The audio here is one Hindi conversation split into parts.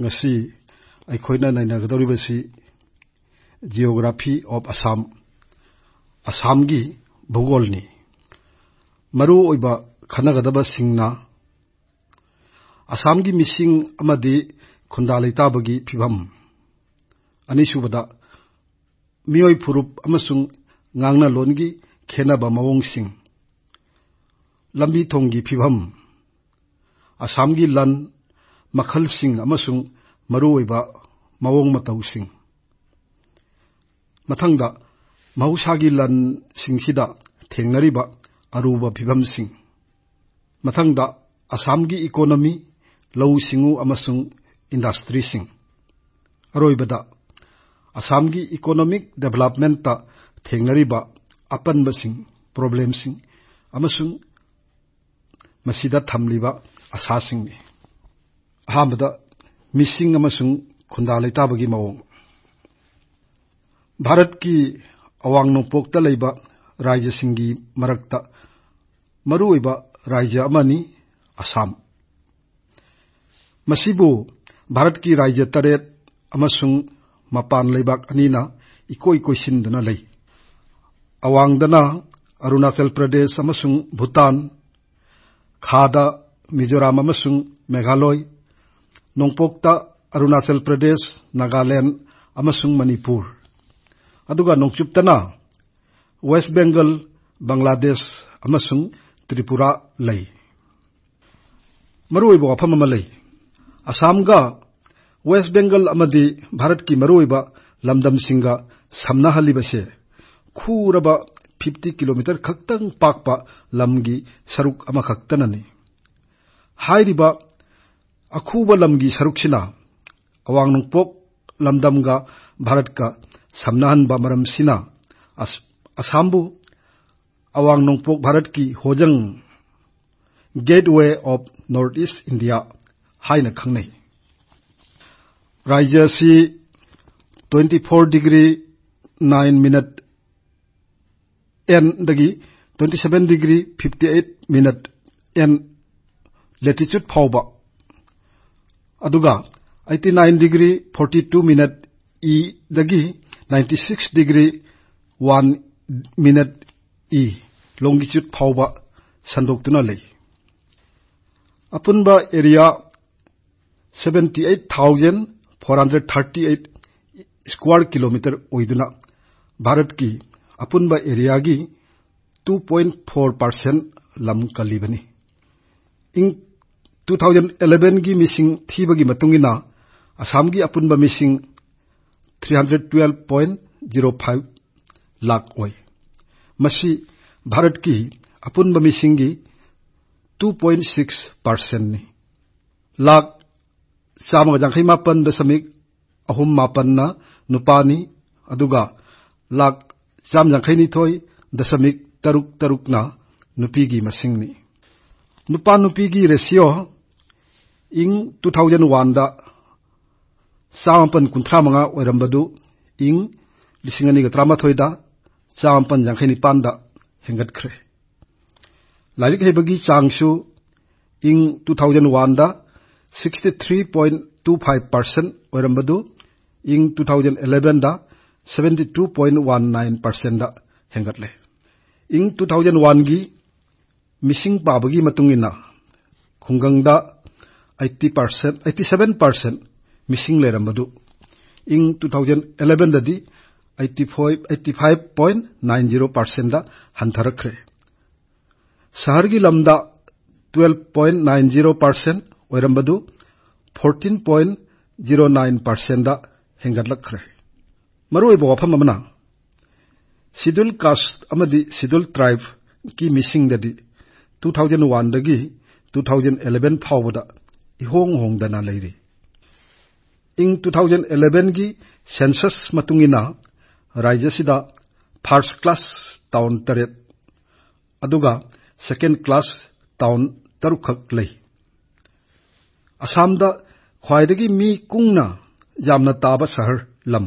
ꯉꯁꯤ ꯑꯩꯈꯣꯏꯅ ꯅꯩꯅꯒꯗꯧꯔꯤꯕꯁꯤ ꯖꯤꯑꯣꯒ꯭ꯔꯥꯐꯤ ꯑꯣꯐ ꯑꯁꯥꯝ ꯑꯁꯥꯝꯒꯤ ꯚꯨꯒꯣꯜꯅꯤ ꯃꯔꯨꯑꯣꯏꯕ ꯈꯟꯅꯒꯗꯕꯁꯤꯡꯅ ꯑꯁꯥꯝꯒꯤ ꯃꯤꯁꯤꯡ ꯑꯃꯗꯤ ꯈꯨꯟꯗꯥ ꯂꯩꯇꯥꯕꯒꯤ ꯐꯤꯚꯝ ꯑꯅꯤꯁꯨꯕꯗ ꯃꯤꯑꯣꯏ ꯐꯨꯔꯨꯞ ꯑꯃꯁꯨꯡ ꯉꯥꯡꯅꯂꯣꯟꯒꯤ ꯈꯦꯟꯅꯕ ꯃꯑꯣꯡꯁꯤꯡ ꯂꯝꯕꯤ ꯊꯣꯡꯒꯤ ꯐꯤꯚꯝ ꯑꯁꯥꯝꯒꯤ ꯂꯟ ꯃꯈꯜꯁꯤꯡ ꯑꯃꯁꯨꯡ ꯃꯔꯨꯑꯣꯏꯕ ꯃꯑꯣꯡ ꯃꯇꯧꯁꯤꯡ ꯃꯊꯪꯗ ꯃꯍꯧꯁꯥꯒꯤ ꯂꯟꯁꯤꯡꯁꯤꯗ ꯊꯦꯡꯅꯔꯤꯕ ꯑꯔꯨꯕ ꯐꯤꯚꯝꯁꯤꯡ ꯃꯊꯪꯗ ꯑꯁꯥꯝꯒꯤ ꯏꯀꯣꯅꯣꯃꯤ ꯂꯧꯎ ꯁꯤꯡꯎ ꯑꯃꯁꯨꯡ ꯏꯟꯗꯁꯇ꯭ꯔꯤꯁꯤꯡ ꯑꯔꯣꯏꯕꯗ ꯑꯁꯥꯝꯒꯤ ꯏꯀꯣꯅꯣꯃꯤꯛ ꯗꯦꯚꯂꯞꯃꯦꯟꯇ ꯊꯦꯡꯅꯔꯤꯕ ꯑꯄꯟꯕꯁꯤꯡ ꯄ꯭ꯔꯣꯕ꯭ꯂꯦꯝꯁꯤꯡ ꯑꯃꯁꯨꯡ ꯃꯁꯤꯗ ꯊꯝꯂꯤꯕ ꯑꯁꯥꯁꯤꯡꯅꯤ ꯑꯍꯥꯟꯕꯗ ꯃꯤꯁꯤꯡ ꯑꯃꯁꯨꯡ ꯈꯨꯟꯗꯥ ꯂꯩꯇꯥꯕꯒꯤ ꯃꯑꯣꯡ ꯚꯥꯔꯠꯀꯤ ꯑꯋꯥꯡ ꯅꯣꯡꯄꯣꯛꯇ ꯂꯩꯕ ꯔꯥꯖ꯭ꯌꯁꯤꯡꯒꯤ ꯃꯔꯛꯇ ꯃꯔꯨꯑꯣꯏꯕ ꯔꯥꯖ꯭ꯌ ꯑꯃꯅꯤ ꯑꯁꯥꯝ ꯃꯁꯤꯕꯨ ꯚꯥꯔꯠꯀꯤ ꯔꯥꯖ꯭ꯌ ꯇꯔꯦꯠ ꯑꯃꯁꯨꯡ ꯃꯄꯥꯟ ꯂꯩꯕꯥꯛ ꯑꯅꯤꯅ ꯏꯀꯣꯏ ꯀꯣꯏꯁꯤꯟꯗꯨꯅ ꯂꯩ ꯑꯋꯥꯡꯗꯅ ꯑꯔꯨꯅꯥꯆꯜ ꯄ꯭ꯔꯗꯦꯁ ꯑꯃꯁꯨꯡ ꯚꯨꯇꯥꯟ ꯈꯥꯗ ꯃꯤꯖꯣꯔꯥꯝ ꯑꯃꯁꯨꯡ ꯃꯦꯘꯥꯂꯣꯏ ꯅꯣꯡꯄꯣꯛꯇ ꯑꯔꯨꯅꯥꯆꯜ ꯄ꯭ꯔꯗꯦꯁ ꯅꯥꯒꯥꯂꯦꯟ ꯑꯃꯁꯨꯡ ꯃꯅꯤꯄꯨꯔ ꯑꯗꯨꯒ ꯅꯣꯡꯆꯨꯞꯇꯅ ꯋꯦꯁ ꯕꯦꯡꯒꯜ ꯕꯪꯒ꯭ꯂꯥꯗꯦꯁ ꯑꯃꯁꯨꯡ ꯇ꯭ꯔꯤꯄꯨꯔꯥ ꯂꯩ ꯃꯔꯨꯑꯣꯏꯕ ꯋꯥꯐꯝ ꯑꯃ ꯂꯩ ꯑꯁꯥꯝꯒ ꯋꯦꯁ ꯕꯦꯡꯒꯜ ꯑꯃꯗꯤ ꯚꯥꯔꯠꯀꯤ ꯃꯔꯨꯑꯣꯏꯕ ꯂꯝꯗꯝꯁꯤꯡꯒ ꯁꯝꯅꯍꯜꯂꯤꯕꯁꯦ ꯈꯨꯔꯕ 50 ꯀꯤꯂꯣꯃꯤꯇꯔ ꯈꯛꯇꯪ ꯄꯥꯛꯄ ꯂꯝꯒꯤ ꯁꯔꯨꯛ ꯑꯃꯈꯛꯇꯅꯅꯤ ꯍꯥꯏꯔꯤꯕ अखूब लमगी सरुक्षिना अवांग नोंपोक भारत का समनाहनबा मरमसिना असम्बु अवांग नोंपोक भारत की होजंग gateway of north east India हाइन खंगने राज्य से four degree nine minute N दगी 27 degree eight minute N latitude फाव ꯑꯗꯨꯒ 89 ꯗꯤꯒ꯭ꯔꯤ 42 ꯃꯤꯅꯠ ꯏꯗꯒꯤ 96 ꯗꯤꯒ꯭ꯔꯤ 1 ꯃꯤꯅꯠ ꯏ ꯂꯣꯡꯒꯤꯆꯨꯠ ꯐꯥꯎꯕ ꯁꯟꯗꯣꯛꯇꯨꯅ ꯂꯩ ꯑꯄꯨꯟꯕ ꯑꯦꯔꯤꯌꯥ 78438 ꯁ꯭ꯀ꯭ꯋꯥꯔ ꯀꯤꯂꯣꯃꯤꯇꯔ ꯑꯣꯏꯗꯨꯅ ꯚꯥꯔꯠꯀꯤ ꯑꯄꯨꯟꯕ ꯑꯦꯔꯤꯌꯥꯒꯤ 2.4 ꯂꯝ ꯀꯜꯂꯤꯕꯅꯤ ꯏꯪ टू थाउज मिसिंग थीब मतुंगिना असम की अपुनब मिसिंग 312.05 लाख होय भारत की अपुनब मिसिंग की 2.6 परसेंट ने लाख चाम जंखी मापन दशमिक अहुम मापन लाख साम जंखी नितोय दशमिक तरुक तरुक ना नुपीगी मसिंग ing 2001 da sampan kuntra manga oirambadu ing lisingani ga trama thoida sampan jang khani panda hengat khre lalik hebagi changshu ing 2001 da 63.25% oirambadu ing 2011 da 72.19% da hengatle ing 2001 gi missing babagi matungina khungangda 87% ꯃꯤꯁꯤꯡ ꯂꯩꯔꯝꯕꯗꯨ ꯏꯪ 2011ꯗꯗꯤ 85.90%ꯗ ꯍꯟꯊꯔꯛꯈ꯭ꯔꯦ ꯁꯍꯔꯒꯤ ꯂꯝꯗ 12.90% ꯑꯣꯏꯔꯝꯕꯗꯨ 14.09%ꯗ ꯍꯦꯟꯒꯠꯂꯛꯈ꯭ꯔꯦ ꯃꯔꯨꯑꯣꯏꯕ ꯋꯥꯐꯝ ꯑꯃꯅ ꯁꯦꯗ꯭ꯌꯨꯜ ꯀꯥꯁꯠ ꯑꯃꯗꯤ ꯁꯦꯗ꯭ꯌꯨꯜ ꯇ꯭ꯔꯥꯏꯕ ꯀꯤ ꯃꯤꯁꯤꯡꯗꯗꯤ 2001 ꯗꯒꯤ 2011 ꯐꯥꯎꯕꯗ ꯏꯍꯣꯡ ꯍꯣꯡꯗꯅ ꯂꯩꯔꯤ ꯏꯪ 2011ꯒꯤ ꯁꯦꯟꯁꯁ ꯃꯇꯨꯡ ꯏꯟꯅ ꯔꯥꯖ꯭ꯌꯁꯤꯗ ꯐꯥꯔꯁꯠ ꯀ꯭ꯂꯥꯁ ꯇꯥꯎꯟ ꯇꯔꯦꯠ ꯑꯗꯨꯒ ꯁꯦꯀꯦꯟ ꯀ꯭ꯂꯥꯁ ꯇꯥꯎꯟ ꯇꯔꯨꯛꯈꯛ ꯂꯩ ꯑꯁꯥꯝꯗ ꯈ꯭ꯋꯥꯏꯗꯒꯤ ꯃꯤ ꯀꯨꯡꯅ ꯌꯥꯝꯅ ꯇꯥꯕ ꯁꯍꯔ ꯂꯝ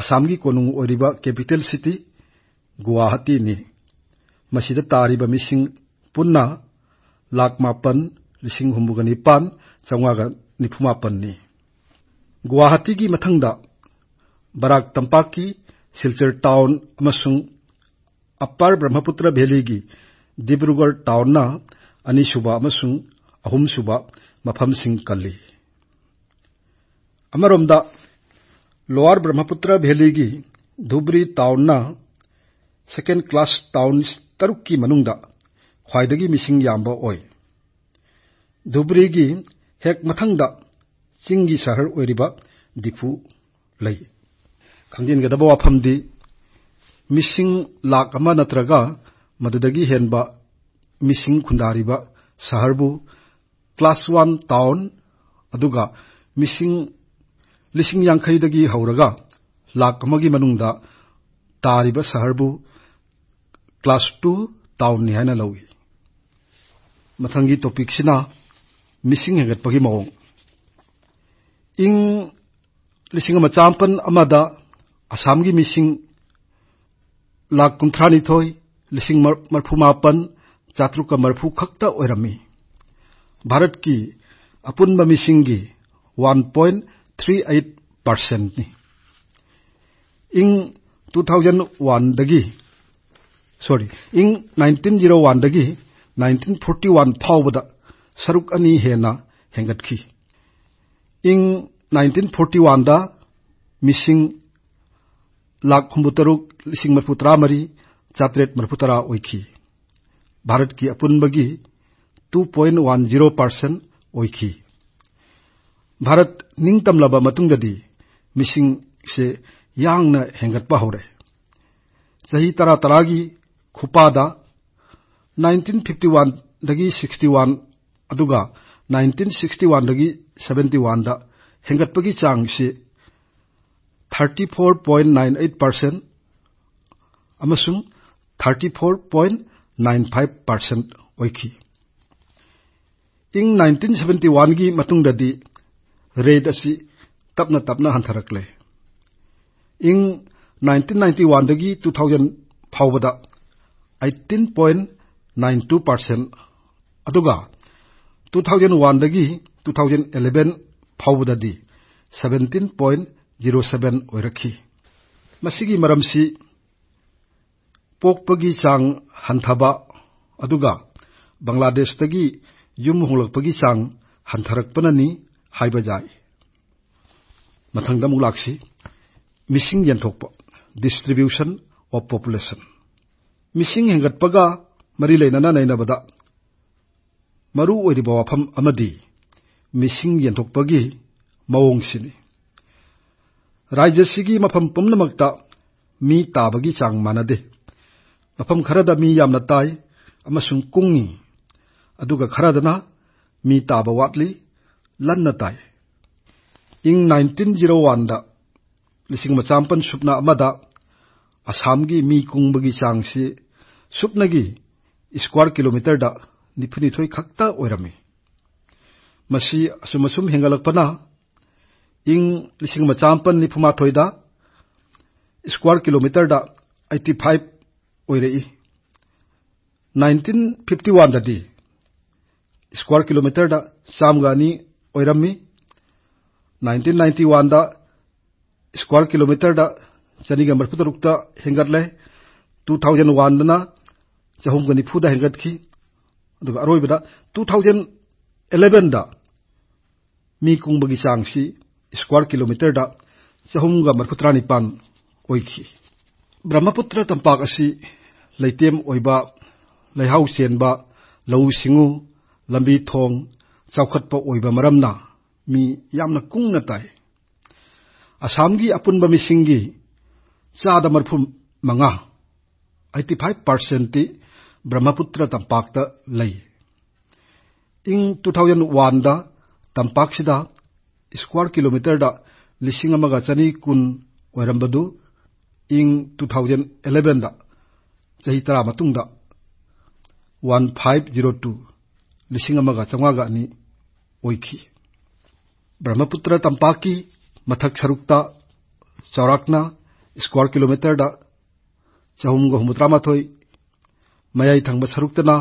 ꯑꯁꯥꯝꯒꯤ ꯀꯣꯅꯨꯡ ꯑꯣꯏꯔꯤꯕ ꯀꯦꯄꯤꯇꯦꯜ ꯁꯤꯇꯤ ꯒꯨꯋꯥꯍꯥꯇꯤꯅꯤ ꯃꯁꯤꯗ ꯇꯥꯔꯤꯕ ꯃꯤꯁꯤꯡ ꯄꯨꯟꯅ ꯂꯥꯈ ꯃꯥꯄꯟ ꯂꯤꯁꯤꯡ ꯍꯨꯝꯐꯨꯒ ꯅꯤꯄꯥꯟ ꯆꯥꯝꯃꯉꯥꯒ ꯅꯤꯐꯨꯃꯥꯄꯟꯅꯤ ꯒꯨꯋꯥꯍꯥꯇꯤꯒꯤ ꯃꯊꯪꯗ ꯕꯔꯥꯛ ꯇꯝꯄꯥꯛꯀꯤ ꯁꯤꯜꯆꯔ ꯇꯥꯎꯟ ꯑꯃꯁꯨꯡ ꯑꯞꯄꯔ ꯕ꯭ꯔꯍꯃꯄꯨꯇ꯭ꯔ ꯚꯦꯂꯤꯒꯤ ꯗꯤꯕ꯭ꯔꯨꯒꯔ ꯇꯥꯎꯟꯅ ꯑꯅꯤꯁꯨꯕ ꯑꯃꯁꯨꯡ ꯑꯍꯨꯝꯁꯨꯕ ꯃꯐꯝꯁꯤꯡ ꯀꯜꯂꯤ ꯑꯃꯔꯣꯝꯗ ꯂꯣꯋꯔ ꯕ꯭ꯔꯍꯃꯄꯨꯇ꯭ꯔ ꯚꯦꯂꯤꯒꯤ ꯙꯨꯕ꯭ꯔꯤ ꯇꯥꯎꯟꯅ ꯁꯦꯀꯦꯟ ꯀ꯭ꯂꯥꯁ ꯇꯥꯎꯟ ꯇꯔꯨꯛꯀꯤ ꯃꯅꯨꯡꯗ ꯈ꯭ꯋꯥꯏꯗꯒꯤ ꯃꯤꯁꯤꯡ ꯌꯥꯝꯕ ꯑꯣꯏ ꯙꯨꯕ꯭ꯔꯤꯒꯤ ꯍꯦꯛ ꯃꯊꯪꯗ ꯆꯤꯡꯒꯤ ꯁꯍꯔ ꯑꯣꯏꯔꯤꯕ ꯗꯤꯐꯨ ꯂꯩ ꯈꯪꯖꯤꯟꯒꯗꯕ ꯋꯥꯐꯝꯗꯤ ꯃꯤꯁꯤꯡ ꯂꯥꯈ ꯑꯃ ꯅꯠꯇ꯭ꯔꯒ ꯃꯗꯨꯗꯒꯤ ꯍꯦꯟꯕ ꯃꯤꯁꯤꯡ ꯈꯨꯟꯗꯥꯔꯤꯕ ꯁꯍꯔꯕꯨ ꯀ꯭ꯂꯥꯁ ꯋꯥꯟ ꯇꯥꯎꯟ ꯑꯗꯨꯒ ꯃꯤꯁꯤꯡ ꯂꯤꯁꯤꯡ ꯌꯥꯡꯈꯩꯗꯒꯤ ꯍꯧꯔꯒ ꯂꯥꯈ ꯑꯃꯒꯤ ꯃꯅꯨꯡꯗ ꯇꯥꯔꯤꯕ ꯁꯍꯔꯕꯨ ꯀ꯭ꯂꯥꯁ ꯇꯨ ꯇꯥꯎꯟꯅꯤ ꯍꯥꯏꯅ ꯂꯧꯏ ꯃꯊꯪꯒꯤ ꯇꯣꯄꯤꯛꯁꯤꯅ ꯃꯤꯁꯤꯡ ꯍꯦꯟꯒꯠꯄꯒꯤ ꯃꯑꯣꯡ ꯏꯪ ꯂꯤꯁꯤꯡ ꯑꯃ ꯆꯥꯝꯄꯟ ꯑꯃꯗ ꯑꯁꯥꯝꯒꯤ ꯃꯤꯁꯤꯡ ꯂꯥꯛ ꯀꯨꯟꯊ꯭ꯔꯥꯅꯤꯊꯣꯏ ꯂꯤꯁꯤꯡ ꯃꯔꯐꯨ ꯃꯥꯄꯟ ꯆꯥꯇ꯭ꯔꯨꯛꯀ ꯃꯔꯐꯨ ꯈꯛꯇ ꯑꯣꯏꯔꯝꯃꯤ ꯚꯥꯔꯠꯀꯤ ꯑꯄꯨꯟꯕ ꯃꯤꯁꯤꯡꯒꯤ ꯋꯥꯟ ꯄꯣꯏꯟ ꯊ꯭ꯔꯤ ꯑꯩꯠ ꯄꯥꯔꯁꯦꯟꯠꯅꯤ ꯏꯪ ꯇꯨ ꯊꯥꯎꯖꯟ ꯋꯥꯟꯗꯒꯤ ꯁꯣꯔꯤ ꯏꯪ ꯅꯥꯏꯟꯇꯤꯟ ꯖꯤꯔꯣ ꯋꯥꯟꯗꯒꯤ ꯅꯥꯏꯟꯇꯤꯟ ꯐꯣꯔꯇꯤ ꯋꯥꯟ ꯐꯥꯎꯕꯗ ꯁꯔꯨꯛ ꯑꯅꯤ ꯍꯦꯟꯅ ꯍꯦꯟꯒꯠꯈꯤ꯫ ꯏꯪ 1941ꯗ ꯃꯤꯁꯤꯡ humbutaruk,437,719 ꯑꯣꯏꯈꯤ꯫ ꯚꯥꯔꯠꯀꯤ ꯑꯄꯨꯟꯕꯒꯤ 2.10% ꯑꯣꯏꯈꯤ꯫ ꯚꯥꯔꯠ ꯅꯤꯡꯇꯝꯂꯕ ꯃꯇꯨꯡꯗꯗꯤ ꯃꯤꯁꯤꯡꯁꯦ ꯌꯥꯡꯅ ꯍꯦꯟꯒꯠꯄ ꯍꯧꯔꯦ꯫ ꯆꯍꯤ ꯇꯔꯥ ꯇꯔꯥꯒꯤ ꯈꯨꯄꯥꯗ 1951 ꯗꯒꯤ 61 ꯑꯗꯨꯒ 1961ꯗꯒꯤ 71ꯗ ꯍꯦꯟꯒꯠꯄꯒꯤ ꯆꯥꯡꯁꯤ 34.98% ꯑꯃꯁꯨꯡ 34.95% ꯑꯣꯏꯈꯤ꯫ ꯏꯪ 1971ꯒꯤ ꯃꯇꯨꯡꯗꯗꯤ ꯔꯦꯠ ꯑꯁꯤ ꯇꯞꯅ ꯇꯞꯅ ꯍꯟꯊꯔꯛꯂꯦ꯫ ꯏꯪ 1991ꯗꯒꯤ 2000 ꯐꯥꯎꯕꯗ 18.92% ꯑꯗꯨꯒ 2001 2011 ꯐꯥꯎꯕꯗꯗꯤ 17.07 ꯑꯣꯏꯔꯛꯈꯤ ꯃꯁꯤꯒꯤ ꯃꯔꯝꯁꯤ ꯄꯣꯛꯄꯒꯤ ꯆꯥꯡ ꯍꯟꯊꯕ ꯑꯗꯨꯒ ꯕꯪꯒ꯭ꯂꯥꯗꯦꯁꯇꯒꯤ ꯌꯨꯝ ꯍꯣꯡꯂꯛꯄꯒꯤ ꯆꯥꯡ ꯍꯟꯊꯔꯛꯄꯅꯅꯤ ꯍꯥꯏꯕ ꯌꯥꯏ ꯃꯊꯪꯗ ꯑꯃꯨꯛ ꯂꯥꯛꯁꯤ ꯃꯤꯁꯤꯡ ꯌꯦꯟꯊꯣꯛꯄ ꯗꯤꯁꯇ꯭ꯔꯤꯕ꯭ꯌꯨꯁꯟ ꯑꯣꯐ ꯄꯣꯄꯨꯂꯦꯁꯟ ꯃꯤꯁꯤꯡ ꯍꯦꯟꯒꯠꯄꯒ ꯃꯔꯤ ꯂꯩꯅꯅ ꯅꯩꯅꯕꯗ ꯃꯔꯨꯑꯣꯏꯔꯤꯕ ꯋꯥꯐꯝ ꯑꯃꯗꯤ ꯃꯤꯁꯤꯡ ꯌꯦꯟꯊꯣꯛꯄꯒꯤ ꯃꯑꯣꯡꯁꯤꯅꯤ ꯔꯥꯖ꯭ꯌꯁꯤꯒꯤ ꯃꯐꯝ ꯄꯨꯝꯅꯃꯛꯇ ꯃꯤ ꯇꯥꯕꯒꯤ ꯆꯥꯡ ꯃꯥꯟꯅꯗꯦ ꯃꯐꯝ ꯈꯔꯗ ꯃꯤ ꯌꯥꯝꯅ ꯇꯥꯏ ꯑꯃꯁꯨꯡ ꯀꯨꯡꯏ ꯑꯗꯨꯒ ꯈꯔꯗꯅ ꯃꯤ ꯇꯥꯕ ꯋꯥꯠꯂꯤ ꯂꯟꯅ ꯇꯥꯏ ꯏꯪ 1901ꯗ ꯂꯤꯁꯤꯡ ꯃꯆꯥꯝꯄꯟ ꯁꯨꯞꯅ ꯑꯃꯗ ꯑꯁꯥꯝꯒꯤ ꯃꯤ ꯀꯨꯡꯕꯒꯤ ꯆꯥꯡꯁꯤ ꯁꯨꯞꯅꯒꯤ ꯏꯁꯀ꯭ꯋꯥꯔ ꯀꯤꯂꯣꯃꯤꯇꯔꯗ निफुनी खत्ताम हेल्पना इं लिंग मचापन निफुमाथोद square kilometre eighty five or nineteen fifty one दी स्क्वायर किलोमीटर चामगा nineteen ninety one square kilometre चनीग मरफुतरुक्त हेंगे टू थाउजेंड वन चहुमग निफुद हेंगी ꯑꯗꯨꯒ ꯑꯔꯣꯏꯕꯗ ꯇꯨ ꯊꯥꯎꯖꯟ ꯑꯦꯂꯦꯚꯦꯟꯗ ꯃꯤ ꯀꯨꯡꯕꯒꯤ ꯆꯥꯡꯁꯤ ꯏꯁꯀ꯭ꯋꯥꯔ ꯀꯤꯂꯣꯃꯤꯇꯔꯗ ꯆꯍꯨꯝꯒ ꯃꯔꯐꯨꯇꯔꯥ ꯅꯤꯄꯥꯟ ꯑꯣꯏꯈꯤ ꯕ꯭ꯔꯍꯃꯄꯨꯇ꯭ꯔ ꯇꯝꯄꯥꯛ ꯑꯁꯤ ꯂꯩꯇꯦꯝ ꯑꯣꯏꯕ ꯂꯩꯍꯥꯎ ꯆꯦꯟꯕ ꯂꯧꯎ ꯁꯤꯡꯎ ꯂꯝꯕꯤ ꯊꯣꯡ ꯆꯥꯎꯈꯠꯄ ꯑꯣꯏꯕ ꯃꯔꯝꯅ ꯃꯤ ꯌꯥꯝꯅ ꯀꯨꯡꯅ ꯇꯥꯏ ꯑꯁꯥꯝꯒꯤ ꯑꯄꯨꯟꯕ ꯃꯤꯁꯤꯡꯒꯤ ꯆꯥꯗ ꯃꯔꯐꯨ ꯃꯉꯥ ꯑꯩꯠꯇꯤ ꯐꯥꯏꯚ ꯄꯥꯔꯁꯦꯟꯇꯤ Brahmaputra tampakta lay. Ing 2001 da tampak sida kilometer da lisinga maga chani kun wairambadu ing 2011 da jahitara matung da 1502 lisinga maga changwa ga ni oikhi. Brahmaputra tampaki mathak sarukta chaurakna square kilometer da chahum gohumutra mathoi ꯃꯌꯥꯏ ꯊꯪꯕ ꯁꯔꯨꯛꯇꯅ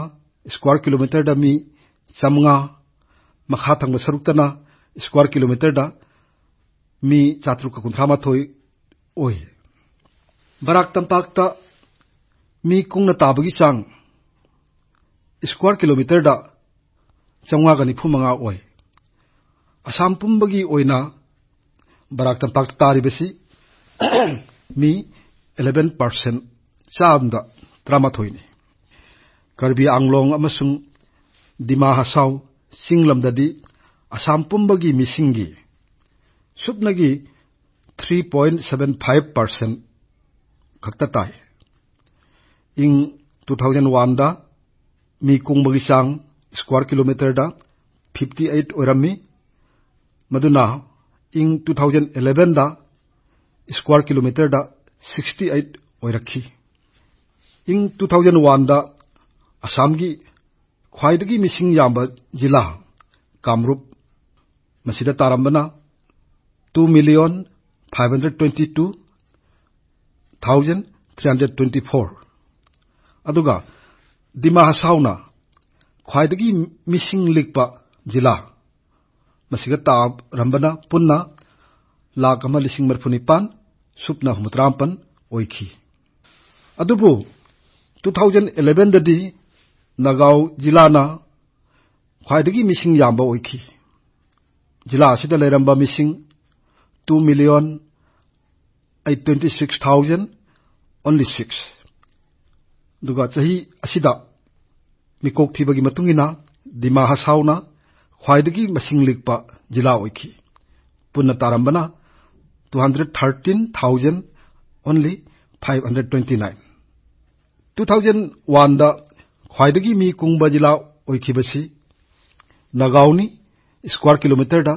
ꯁ꯭ꯀ꯭ꯋꯥꯔ ꯀꯤꯂꯣꯃꯤꯇꯔꯗ ꯃꯤ ꯆꯥꯃꯉꯥ, ꯃꯈꯥ ꯊꯪꯕ ꯁꯔꯨꯛꯇꯅ ꯁ꯭ꯀ꯭ꯋꯥꯔ ꯀꯤꯂꯣꯃꯤꯇꯔꯗ ꯃꯤ ꯆꯥꯇ꯭ꯔꯨꯛꯀ ꯀꯨꯟꯊ꯭ꯔꯥꯃꯥꯊꯣꯏ ꯑꯣꯏ꯫ ꯕꯔꯥꯛ ꯇꯝꯄꯥꯛꯇ ꯃꯤ ꯀꯨꯡꯅ ꯇꯥꯕꯒꯤ ꯆꯥꯡ ꯁ꯭ꯀ꯭ꯋꯥꯔ ꯀꯤꯂꯣꯃꯤꯇꯔꯗ ꯆꯥꯃꯉꯥꯒ ꯅꯤꯐꯨꯃꯉꯥ ꯑꯣꯏ꯫ ꯑꯁꯥꯝ ꯄꯨꯝꯕꯒꯤ ꯑꯣꯏꯅ ꯕꯔꯥꯛ ꯇꯝꯄꯥꯛꯇ ꯇꯥꯔꯤꯕꯁꯤ ꯃꯤ 11% ꯆꯥꯝꯃꯗ ꯱꯱ꯅꯤ꯫ ꯀꯔꯕꯤ ꯑꯪꯂꯣꯡ ꯑꯃꯁꯨꯡ ꯗꯤꯃꯥ ꯍꯥꯁꯥꯎ ꯆꯤꯡꯂꯝꯗꯗꯤ ꯑꯁꯥꯝ ꯄꯨꯝꯕꯒꯤ ꯃꯤꯁꯤꯡꯒꯤ ꯁꯨꯞꯅꯒꯤ 3.75% ꯈꯛꯇ ꯇꯥꯏ ꯏꯪ 2001ꯗ ꯃꯤ ꯀꯨꯡꯕꯒꯤ ꯆꯥꯡ ꯁ꯭ꯀ꯭ꯋꯥꯔ ꯀꯤꯂꯣꯃꯤꯇꯔꯗ 58 ꯑꯣꯏꯔꯝꯃꯤ ꯃꯗꯨꯅ ꯏꯪ 2011ꯗ ꯁ꯭ꯀ꯭ꯋꯥꯔ ꯀꯤꯂꯣꯃꯤꯇꯔꯗ 68 ꯑꯣꯏꯔꯛꯈꯤ ꯏꯪ 2001ꯗ ꯑꯁꯥꯝꯒꯤ ꯈ꯭ꯋꯥꯏꯗꯒꯤ ꯃꯤꯁꯤꯡ ꯌꯥꯝꯕ ꯖꯤꯂꯥ ꯀꯥꯝꯔꯨꯞ ꯃꯁꯤꯗ ꯇꯥꯔꯝꯕꯅ two million five hundred twenty two thousand three hundred twenty four ꯑꯗꯨꯒ ꯗꯤꯃꯥ ꯍꯥꯁꯥꯎꯅ ꯈ꯭ꯋꯥꯏꯗꯒꯤ ꯃꯤꯁꯤꯡ ꯂꯤꯛꯄ ꯖꯤꯂꯥ ꯃꯁꯤꯒ ꯇꯥꯔꯝꯕꯅ ꯄꯨꯟꯅ ꯂꯥꯈ ꯑꯃ ꯂꯤꯁꯤꯡ ꯃꯔꯐꯨ ꯅꯤꯄꯥꯟ ꯁꯨꯞꯅ ꯍꯨꯝꯐꯨꯇꯔꯥꯃꯥꯄꯟ ꯑꯣꯏꯈꯤ ꯑꯗꯨꯕꯨ ꯇꯨ ꯊꯥꯎꯖꯟ ꯑꯦꯂꯦꯚꯦꯟꯗꯗꯤ नगाव जिला खाद की जिला लेरब two million eight twenty six thousand only six दुग चही दिमा हसाउना खाई मिलप जिला पुनः तारंबना two hundred thirteen thousand only five hundred twenty nine two thousand one ख्वाइदगी मी कुंगबा जिला ओइखिबसी नगावनी स्क्वायर किलोमीटर दा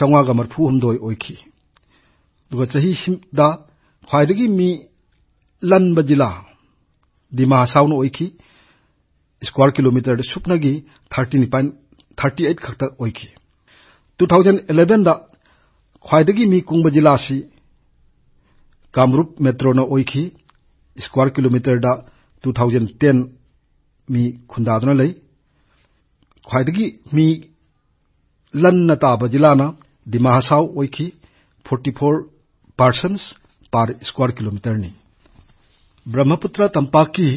चंगागा मरफु हमदोय ओइखि दुगा सही सिमदा ख्वाइदगी मी लनबा जिला दिमा साउन ओइखि स्क्वायर किलोमीटर दा सुपनगी 30 निपान 38 खक्त ओइखि 2011 दा ख्वाइदगी मी कुंगबा जिला सि कामरूप मेट्रो ना ओइखि स्क्वायर किलोमीटर दा 2010 ꯃꯤ ꯈꯨꯟꯗꯥꯗꯨꯅ ꯂꯩ ꯈ꯭ꯋꯥꯏꯗꯒꯤ ꯃꯤ ꯂꯟꯅ ꯇꯥꯕ ꯖꯤꯂꯥꯅ ꯗꯤꯃꯥ ꯍꯥꯁꯥꯎ ꯑꯣꯏꯈꯤ 44 ꯄꯥꯔꯁꯟꯁ ꯄꯥꯔ ꯁ꯭ꯀ꯭ꯋꯥꯔ ꯀꯤꯂꯣꯃꯤꯇꯔꯅꯤ ꯕ꯭ꯔꯍꯃꯄꯨꯇ꯭ꯔ ꯇꯝꯄꯥꯛꯀꯤ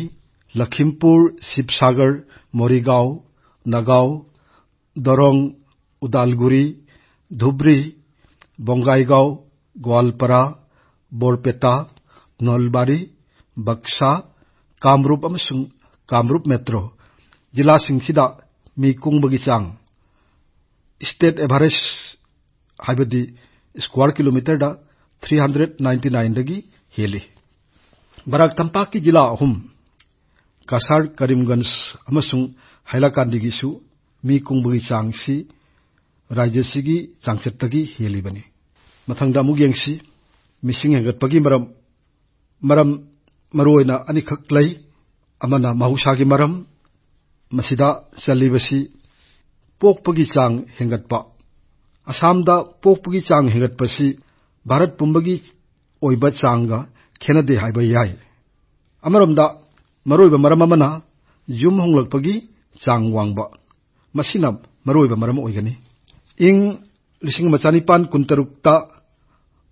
ꯂꯈꯤꯝꯄꯨꯔ ꯁꯤꯕꯁꯥꯒꯔ ꯃꯣꯔꯤꯒꯥꯎ ꯅꯒꯥꯎ दरोंग उदालगुरी धुबरी बोंगाईगांव ग्वालपरा बोरपेटा नलबारी बक्सा कामरूप कामरूप मेट्रो जिला सिंसीद मी कूबगी चांग स्टेट एवरेज है स्क्वायर किलोमीटर हंड्रेड 399 नाइन हेली बराक तंपा की जिला अहम कासार करीमगंज हैलाकांडी मी कूबगी चांग राज्य की चांगी हेली मथंगी मरम मरम मरोना अनिखक लाई ꯑꯃꯅ ꯃꯍꯧꯁꯥꯒꯤ ꯃꯔꯝ ꯃꯁꯤꯗ ꯆꯜꯂꯤꯕꯁꯤ ꯄꯣꯛꯄꯒꯤ ꯆꯥꯡ ꯍꯦꯟꯒꯠꯄ ꯑꯁꯥꯝꯗ ꯄꯣꯛꯄꯒꯤ ꯆꯥꯡ ꯍꯦꯟꯒꯠꯄꯁꯤ ꯚꯥꯔꯠ ꯄꯨꯝꯕꯒꯤ ꯑꯣꯏꯕ ꯆꯥꯡꯒ ꯈꯦꯟꯅꯗꯦ ꯍꯥꯏꯕ ꯌꯥꯏ ꯑꯃꯔꯣꯝꯗ ꯃꯔꯨꯑꯣꯏꯕ ꯃꯔꯝ ꯑꯃꯅ ꯌꯨꯝ ꯍꯣꯡꯂꯛꯄꯒꯤ ꯆꯥꯡ ꯋꯥꯡꯕ ꯃꯁꯤꯅ ꯃꯔꯨꯑꯣꯏꯕ ꯃꯔꯝ ꯑꯣꯏꯒꯅꯤ ꯏꯪ 1956ꯇ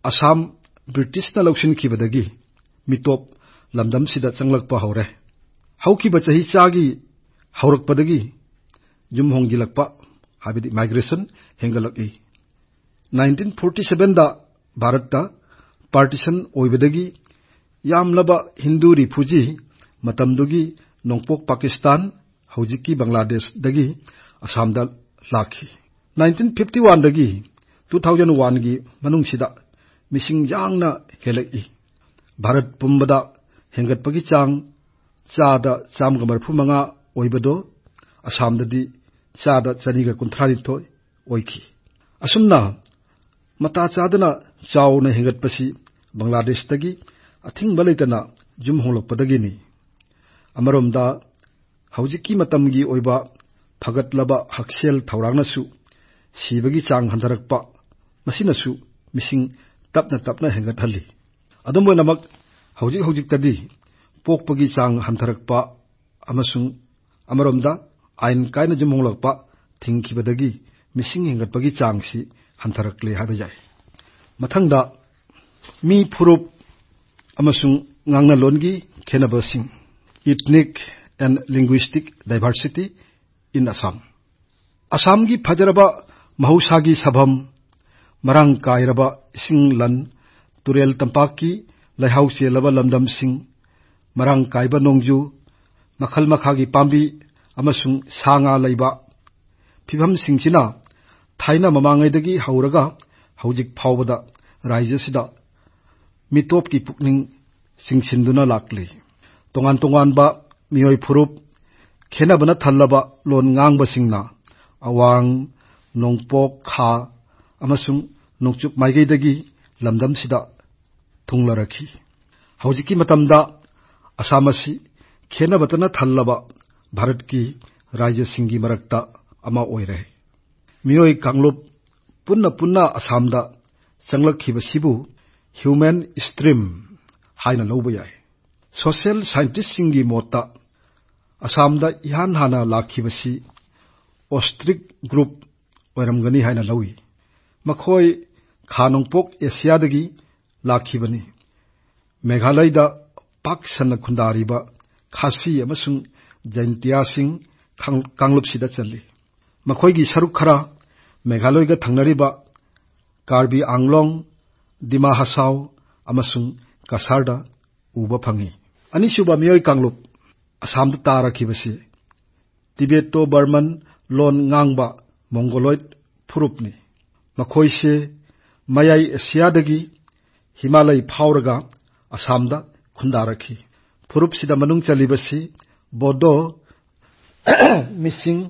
ꯑꯁꯥꯝ ꯕ꯭ꯔꯤꯇꯤꯁꯅ ꯂꯧꯁꯤꯟꯈꯤꯕꯗꯒꯤ ꯃꯤꯇꯣꯞ ꯂꯝꯗꯝꯁꯤꯗ ꯆꯪꯂꯛꯄ ꯍꯧꯔꯦ ꯍꯧꯈꯤꯕ ꯆꯍꯤ ꯆꯥꯒꯤ ꯍꯧꯔꯛꯄꯗꯒꯤ ꯌꯨꯝ ꯍꯣꯡꯖꯤꯜꯂꯛꯄ ꯍꯥꯏꯕꯗꯤ ꯃꯥꯏꯒ꯭ꯔꯦꯁꯟ ꯍꯦꯟꯒꯠꯂꯛꯏ 1947ꯗ ꯚꯥꯔꯠꯇ ꯄꯥꯔꯇꯤꯁꯟ ꯑꯣꯏꯕꯗꯒꯤ ꯌꯥꯝꯂꯕ ꯍꯤꯟꯗꯨ ꯔꯤꯐ꯭ꯌꯨꯖꯤ ꯃꯇꯝꯗꯨꯒꯤ ꯅꯣꯡꯄꯣꯛ ꯄꯥꯀꯤꯁꯇꯥꯟ ꯍꯧꯖꯤꯛꯀꯤ ꯕꯪꯒ꯭ꯂꯥꯗꯦꯁꯗꯒꯤ ꯑꯁꯥꯝꯗ ꯂꯥꯛꯈꯤ 1951ꯗꯒꯤ 2001ꯒꯤ ꯃꯅꯨꯡꯁꯤꯗ ꯃꯤꯁꯤꯡ ꯌꯥꯡꯅ ꯍꯦꯜꯂꯛꯏ ꯚꯥꯔꯠ ꯄꯨꯝꯕꯗ ꯍꯦꯟꯒꯠꯄꯒꯤ ꯆꯥꯡ ꯆꯥꯗ ꯆꯥꯝꯃꯒ ꯃꯔꯐꯨ ꯃꯉꯥ ꯑꯣꯏꯕꯗꯣ ꯑꯁꯥꯝꯗꯗꯤ ꯆꯥꯗ ꯆꯅꯤꯒ ꯀꯨꯟꯊ꯭ꯔꯥꯅꯤꯊꯣꯏ ꯑꯣꯏꯈꯤ ꯑꯁꯨꯝꯅ ꯃꯇꯥ ꯆꯥꯗꯅ ꯆꯥꯎꯅ ꯍꯦꯟꯒꯠꯄꯁꯤ ꯕꯪꯒ꯭ꯂꯥꯗꯦꯁꯇꯒꯤ ꯑꯊꯤꯡꯕ ꯂꯩꯇꯅ ꯌꯨꯝ ꯍꯣꯡꯂꯛꯄꯗꯒꯤꯅꯤ ꯑꯃꯔꯣꯝꯗ ꯍꯧꯖꯤꯛꯀꯤ ꯃꯇꯝꯒꯤ ꯑꯣꯏꯕ ꯐꯒꯠꯂꯕ ꯍꯛꯁꯦꯜ ꯊꯧꯔꯥꯡꯅꯁꯨ ꯁꯤꯕꯒꯤ ꯆꯥꯡ ꯍꯟꯊꯔꯛꯄ ꯃꯁꯤꯅꯁꯨ ꯃꯤꯁꯤꯡ ꯇꯞꯅ ꯇꯞꯅ ꯍꯦꯟꯒꯠꯍꯜꯂꯤ ꯑꯗꯨꯝ ꯑꯣꯏꯅꯃꯛ ꯍꯧꯖꯤꯛ ꯍꯧꯖꯤꯛꯇꯗꯤ ꯄꯣꯛꯄꯒꯤ ꯆꯥꯡ ꯍꯟꯊꯔꯛꯄ ꯑꯃꯁꯨꯡ ꯑꯃꯔꯣꯝꯗ ꯑꯥꯏꯟ ꯀꯥꯏꯅ ꯌꯨꯝꯍꯣꯡꯂꯛꯄ ꯊꯤꯡꯈꯤꯕꯗꯒꯤ ꯃꯤꯁꯤꯡ ꯍꯦꯟꯒꯠꯄꯒꯤ ꯆꯥꯡꯁꯤ ꯍꯟꯊꯔꯛꯂꯦ ꯍꯥꯏꯕ ꯌꯥꯏ ꯃꯊꯪꯗ ꯃꯤ ꯐꯨꯔꯨꯞ ꯑꯃꯁꯨꯡ ꯉꯥꯡꯅꯂꯣꯟꯒꯤ ꯈꯦꯟꯅꯕꯁꯤꯡ ethnic and linguistic diversity in Assam ꯑꯁꯥꯝꯒꯤ ꯐꯖꯔꯕ ꯃꯍꯧꯁꯥꯒꯤ ꯁꯥꯐꯝ ꯃꯔꯥꯡ ꯀꯥꯏꯔꯕ ꯏꯁꯤꯡ ꯂꯟ ꯇꯨꯔꯦꯜ ꯇꯝꯄꯥꯛꯀꯤ ꯂꯩꯍꯥꯎ ꯆꯦꯜꯂꯕ ꯂꯝꯗꯝꯁꯤꯡ ꯃꯔꯥꯡ ꯀꯥꯏꯕ ꯅꯣꯡꯖꯨ ꯃꯈꯜ ꯃꯈꯥꯒꯤ ꯄꯥꯝꯕꯤ ꯑꯃꯁꯨꯡ ꯁꯥ ꯉꯥ ꯂꯩꯕ ꯐꯤꯚꯝꯁꯤꯡꯁꯤꯅ ꯊꯥꯏꯅ ꯃꯃꯥꯡꯉꯩꯗꯒꯤ ꯍꯧꯔꯒ ꯍꯧꯖꯤꯛ ꯐꯥꯎꯕꯗ ꯔꯥꯖ꯭ꯌꯁꯤꯗ ꯃꯤꯇꯣꯞꯀꯤ ꯄꯨꯛꯅꯤꯡ ꯆꯤꯡꯁꯤꯟꯗꯨꯅ ꯂꯥꯛꯂꯤ ꯇꯣꯉꯥꯟ ꯇꯣꯉꯥꯟꯕ ꯃꯤꯑꯣꯏ ꯐꯨꯔꯨꯞ ꯈꯦꯟꯅꯕꯅ ꯊꯜꯂꯕ ꯂꯣꯟ ꯉꯥꯡꯕꯁꯤꯡꯅ ꯑꯋꯥꯡ ꯅꯣꯡꯄꯣꯛ ꯈꯥ ꯑꯃꯁꯨꯡ ꯅꯣꯡꯆꯨꯞ ꯃꯥꯏꯀꯩꯗꯒꯤ ꯂꯝꯗꯝꯁꯤꯗ ꯊꯨꯡꯂꯔꯛꯈꯤ ꯍꯧꯖꯤꯛꯀꯤ ꯃꯇꯝꯗ ꯑꯁꯥꯃꯁꯤ ꯈꯦꯟꯅꯕꯇꯅ ꯊꯜꯂꯕ ꯚꯥꯔꯠꯀꯤ ꯔꯥꯖ꯭ꯌꯁꯤꯡꯒꯤ ꯃꯔꯛꯇ ꯑꯃ ꯑꯣꯏꯔꯦ꯫ ꯃꯤꯑꯣꯏ ꯀꯥꯡꯂꯨꯞ ꯄꯨꯟꯅ ꯄꯨꯟꯅ ꯑꯁꯥꯝꯗ ꯆꯪꯂꯛꯈꯤꯕꯁꯤꯕꯨ ꯍ꯭ꯌꯨꯃꯦꯟ ꯁ꯭ꯇ꯭ꯔꯤꯝ ꯍꯥꯏꯅ ꯂꯧꯕ ꯌꯥꯏ꯫ ꯁꯣꯁꯤꯌꯦꯜ ꯁꯥꯏꯟꯇꯤꯁꯠꯁꯤꯡꯒꯤ ꯃꯣꯠꯇ ꯑꯁꯥꯝꯗ ꯏꯍꯥꯟ ꯍꯥꯟꯅ ꯂꯥꯛꯈꯤꯕꯁꯤ ꯑꯣꯁꯇ꯭ꯔꯤꯆ ꯒ꯭ꯔꯨꯞ ꯑꯣꯏꯔꯝꯒꯅꯤ ꯍꯥꯏꯅ ꯂꯧꯏ꯫ ꯃꯈꯣꯏ ꯈꯥ ꯅꯣꯡꯄꯣꯛ ꯑꯦꯁꯤꯌꯥꯗꯒꯤ ꯂꯥꯛꯈꯤꯕꯅꯤ꯫ ꯃꯦꯘꯥꯂꯌꯗ ꯄꯥꯛ ꯁꯟꯅ ꯈꯨꯟꯗꯥꯔꯤꯕ ꯈꯥꯁꯤ ꯑꯃꯁꯨꯡ ꯖꯩꯟꯇꯤꯌꯥꯁꯤꯡ ꯀꯥꯡꯂꯨꯞꯁꯤꯗ ꯆꯜꯂꯤ ꯃꯈꯣꯏꯒꯤ ꯁꯔꯨꯛ ꯈꯔ ꯃꯦꯘꯥꯂꯣꯏꯒ ꯊꯪꯅꯔꯤꯕ ꯀꯥꯔꯕꯤ ꯑꯥꯡꯂꯣꯡ ꯗꯤꯃꯥ ꯍꯥꯁꯥꯎ ꯑꯃꯁꯨꯡ ꯀꯁꯥꯔꯗ ꯎꯕ ꯐꯪꯏ ꯑꯅꯤꯁꯨꯕ ꯃꯤꯑꯣꯏ ꯀꯥꯡꯂꯨꯞ ꯑꯁꯥꯝꯗ ꯇꯥꯔꯛꯈꯤꯕꯁꯤ ꯇꯤꯕꯦꯇꯣ ꯕꯔꯃꯟ ꯂꯣꯟ ꯉꯥꯡꯕ ꯃongoloid ꯐꯨꯔꯨꯞꯅꯤ ꯃꯈꯣꯏꯁꯦ ꯃꯌꯥꯏ ꯑꯦꯁꯤꯌꯥꯗꯒꯤ ꯍꯤꯃꯥꯂꯩ ꯐꯥꯎꯔꯒ ꯑꯁꯥꯝꯗ खुंदारखी फुरुपसीद मनुंग बोडो मिसिंग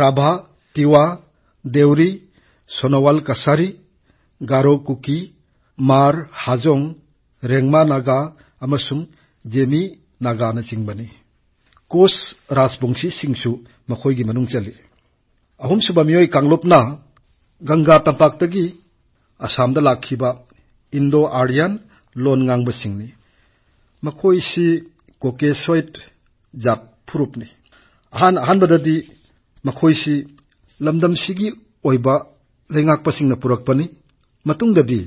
राभा तिवा देवरी सोनोवाल कसारी गारो कुकी मार हाजों रेंगमा नागा जेमी नागा चिंबनी कोस राजवंशी मखोई की चली अहम सुब मई कालोपना गंगा तंपाक असाम लाख इंडो आर्यन लोन गांग सिंह ꯃꯈꯣꯏꯁꯤ ꯀꯣꯀꯦꯁꯣꯏꯠ ꯖꯥꯠ ꯐꯨꯔꯨꯞꯅꯤ ꯑꯍꯥꯟ ꯑꯍꯥꯟꯕꯗꯗꯤ ꯃꯈꯣꯏꯁꯤ ꯂꯝꯗꯝꯁꯤꯒꯤ ꯑꯣꯏꯕ ꯂꯩꯉꯥꯛꯄꯁꯤꯡꯅ ꯄꯨꯔꯛꯄꯅꯤ ꯃꯇꯨꯡꯗꯗꯤ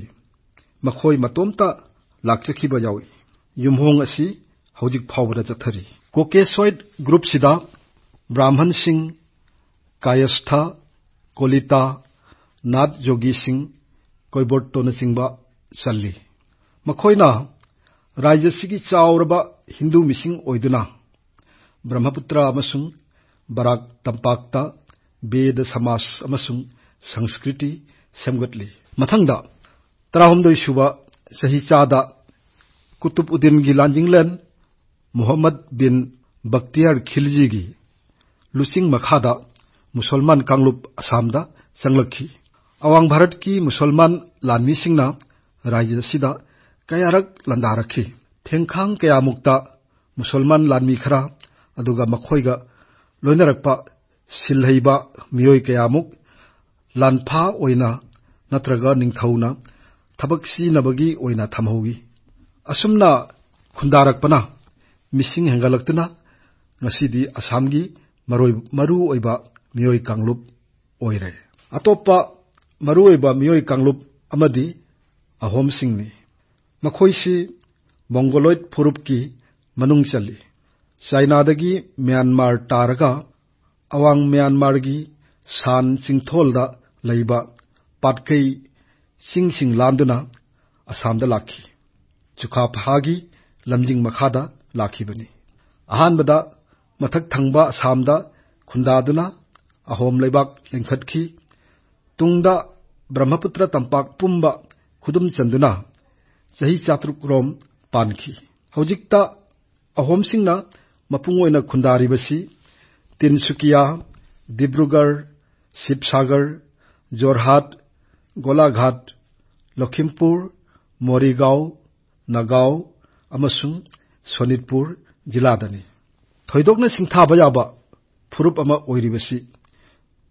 ꯃꯈꯣꯏ ꯃꯇꯣꯝꯇ ꯂꯥꯛꯆꯈꯤꯕ ꯌꯥꯎꯏ ꯌꯨꯝꯍꯣꯡ ꯑꯁꯤ ꯍꯧꯖꯤꯛ ꯐꯥꯎꯕꯗ ꯆꯠꯊꯔꯤ ꯀꯣꯀꯦꯁꯣꯏꯠ ꯒ꯭ꯔꯨꯞꯁꯤꯗ ꯕ꯭ꯔꯥꯍꯃꯟꯁꯤꯡ ꯀꯥꯌꯁꯊ ꯀꯣꯂꯤꯇꯥ ꯅꯥꯠ ꯌꯣꯒꯤꯁꯤꯡ ꯀꯣꯏꯕꯣꯔꯇꯣꯅꯆꯤꯡꯕ ꯆꯜꯂꯤ ꯃꯈꯣꯏꯅ ꯔꯥꯖ꯭ꯌꯁꯤꯒꯤ ꯆꯥꯎꯔꯕ ꯍꯤꯟꯗꯨ ꯃꯤꯁꯤꯡ ꯑꯣꯏꯗꯨꯅ ꯕ꯭ꯔꯍꯃꯄꯨꯇ꯭ꯔ ꯑꯃꯁꯨꯡ ꯕꯔꯥꯛ ꯇꯝꯄꯥꯛꯇ ꯕꯦꯗ ꯁꯃꯥꯖ ꯑꯃꯁꯨꯡ ꯁꯪꯁꯀ꯭ꯔꯤꯇꯤ ꯁꯦꯝꯒꯠꯂꯤ ꯃꯊꯪꯗ 19 ꯁꯨꯕ ꯆꯍꯤꯆꯥꯗ ꯀꯨꯇꯨꯕꯎꯗꯤꯟꯒꯤ ꯂꯥꯟꯖꯤꯡꯂꯦꯟ ꯃꯨꯍꯝꯃꯗ ꯕꯤꯟ ꯕꯛꯇꯤꯌꯥꯔ ꯈꯤꯜꯖꯤꯒꯤ ꯂꯨꯆꯤꯡ ꯃꯈꯥꯗ ꯃꯨꯁꯜꯃꯥꯟ ꯀꯥꯡꯂꯨꯞ ꯑꯁꯥꯝꯗ ꯆꯪꯂꯛꯈꯤ ꯑꯋꯥꯡ ꯚꯥꯔꯠꯀꯤ ꯃꯨꯁꯜꯃꯥꯟ ꯂꯥꯟꯃꯤꯁꯤꯡꯅ ꯔꯥꯖ꯭ꯌ ꯑꯁꯤꯗ kayarak landarakhi thengkhang kaya mukta musulman lanmi khara aduga makhoi ga loinarakpa silhaiba miyoi kaya muk lanpha oina natraga ningthauna thabak si nabagi oina thamhogi asumna khundarakpana mising hengalaktuna ngasidi asamgi maroi maru oiba miyoi kanglup oire atopa maru oiba miyoi kanglup amadi ahomsingni ꯃꯈꯣꯏꯁꯤ ꯃongoloid ꯐꯨꯔꯨꯞꯀꯤ ꯃꯅꯨꯡ ꯆꯜꯂꯤ ꯆꯥꯏꯅꯥꯗꯒꯤ ꯃ꯭ꯌꯥꯟꯃꯥꯔ ꯇꯥꯔꯒ ꯑꯋꯥꯡ ꯃ꯭ꯌꯥꯟꯃꯥꯔꯒꯤ ꯁꯥꯟ ꯆꯤꯡꯊꯣꯜꯗ ꯂꯩꯕ ꯄꯥꯠꯀꯩ ꯆꯤꯡꯁꯤꯡ ꯂꯥꯟꯗꯨꯅ ꯑꯁꯥꯝꯗ ꯂꯥꯛꯈꯤ ꯆꯨꯈꯥꯐꯥꯒꯤ ꯂꯝꯖꯤꯡ ꯃꯈꯥꯗ ꯂꯥꯛꯈꯤꯕꯅꯤ ꯑꯍꯥꯟꯕꯗ ꯃꯊꯛ ꯊꯪꯕ ꯑꯁꯥꯝꯗ ꯈꯨꯟꯗꯥꯗꯨꯅ ꯑꯍꯣꯝ ꯂꯩꯕꯥꯛ ꯂꯤꯡꯈꯠꯈꯤ ꯇꯨꯡꯗ ꯕ꯭ꯔꯍꯃꯄꯨꯇ꯭ꯔ ꯇꯝꯄꯥꯛ ꯄꯨꯝꯕ ꯈꯨꯗꯨꯝ ꯆꯟꯗꯨꯅ ꯆꯍꯤ ꯆꯥꯇ꯭ꯔꯨꯛꯔꯣꯝ ꯄꯥꯟꯈꯤ ꯍꯧꯖꯤꯛꯇ ꯑꯍꯣꯝꯁꯤꯡꯅ ꯃꯄꯨꯡ ꯑꯣꯏꯅ ꯈꯨꯟꯗꯥꯔꯤꯕꯁꯤ ꯇꯤꯟꯁꯨꯀꯤꯌꯥ ꯗꯤꯕ꯭ꯔꯨꯒꯔ ꯁꯤꯕꯁꯥꯒꯔ ꯖꯣꯔꯍꯥꯠ ꯒꯣꯂꯥꯘꯥꯠ ꯂꯈꯤꯝꯄꯨꯔ ꯃꯣꯔꯤꯒꯥꯎ ꯅꯒꯥꯎ ꯑꯃꯁꯨꯡ ꯁꯣꯅꯤꯠꯄꯨꯔ ꯖꯤꯂꯥꯗꯅꯤ ꯊꯣꯏꯗꯣꯛꯅ ꯁꯤꯡꯊꯥꯕ ꯌꯥꯕ ꯐꯨꯔꯨꯞ ꯑꯃ ꯑꯣꯏꯔꯤꯕꯁꯤ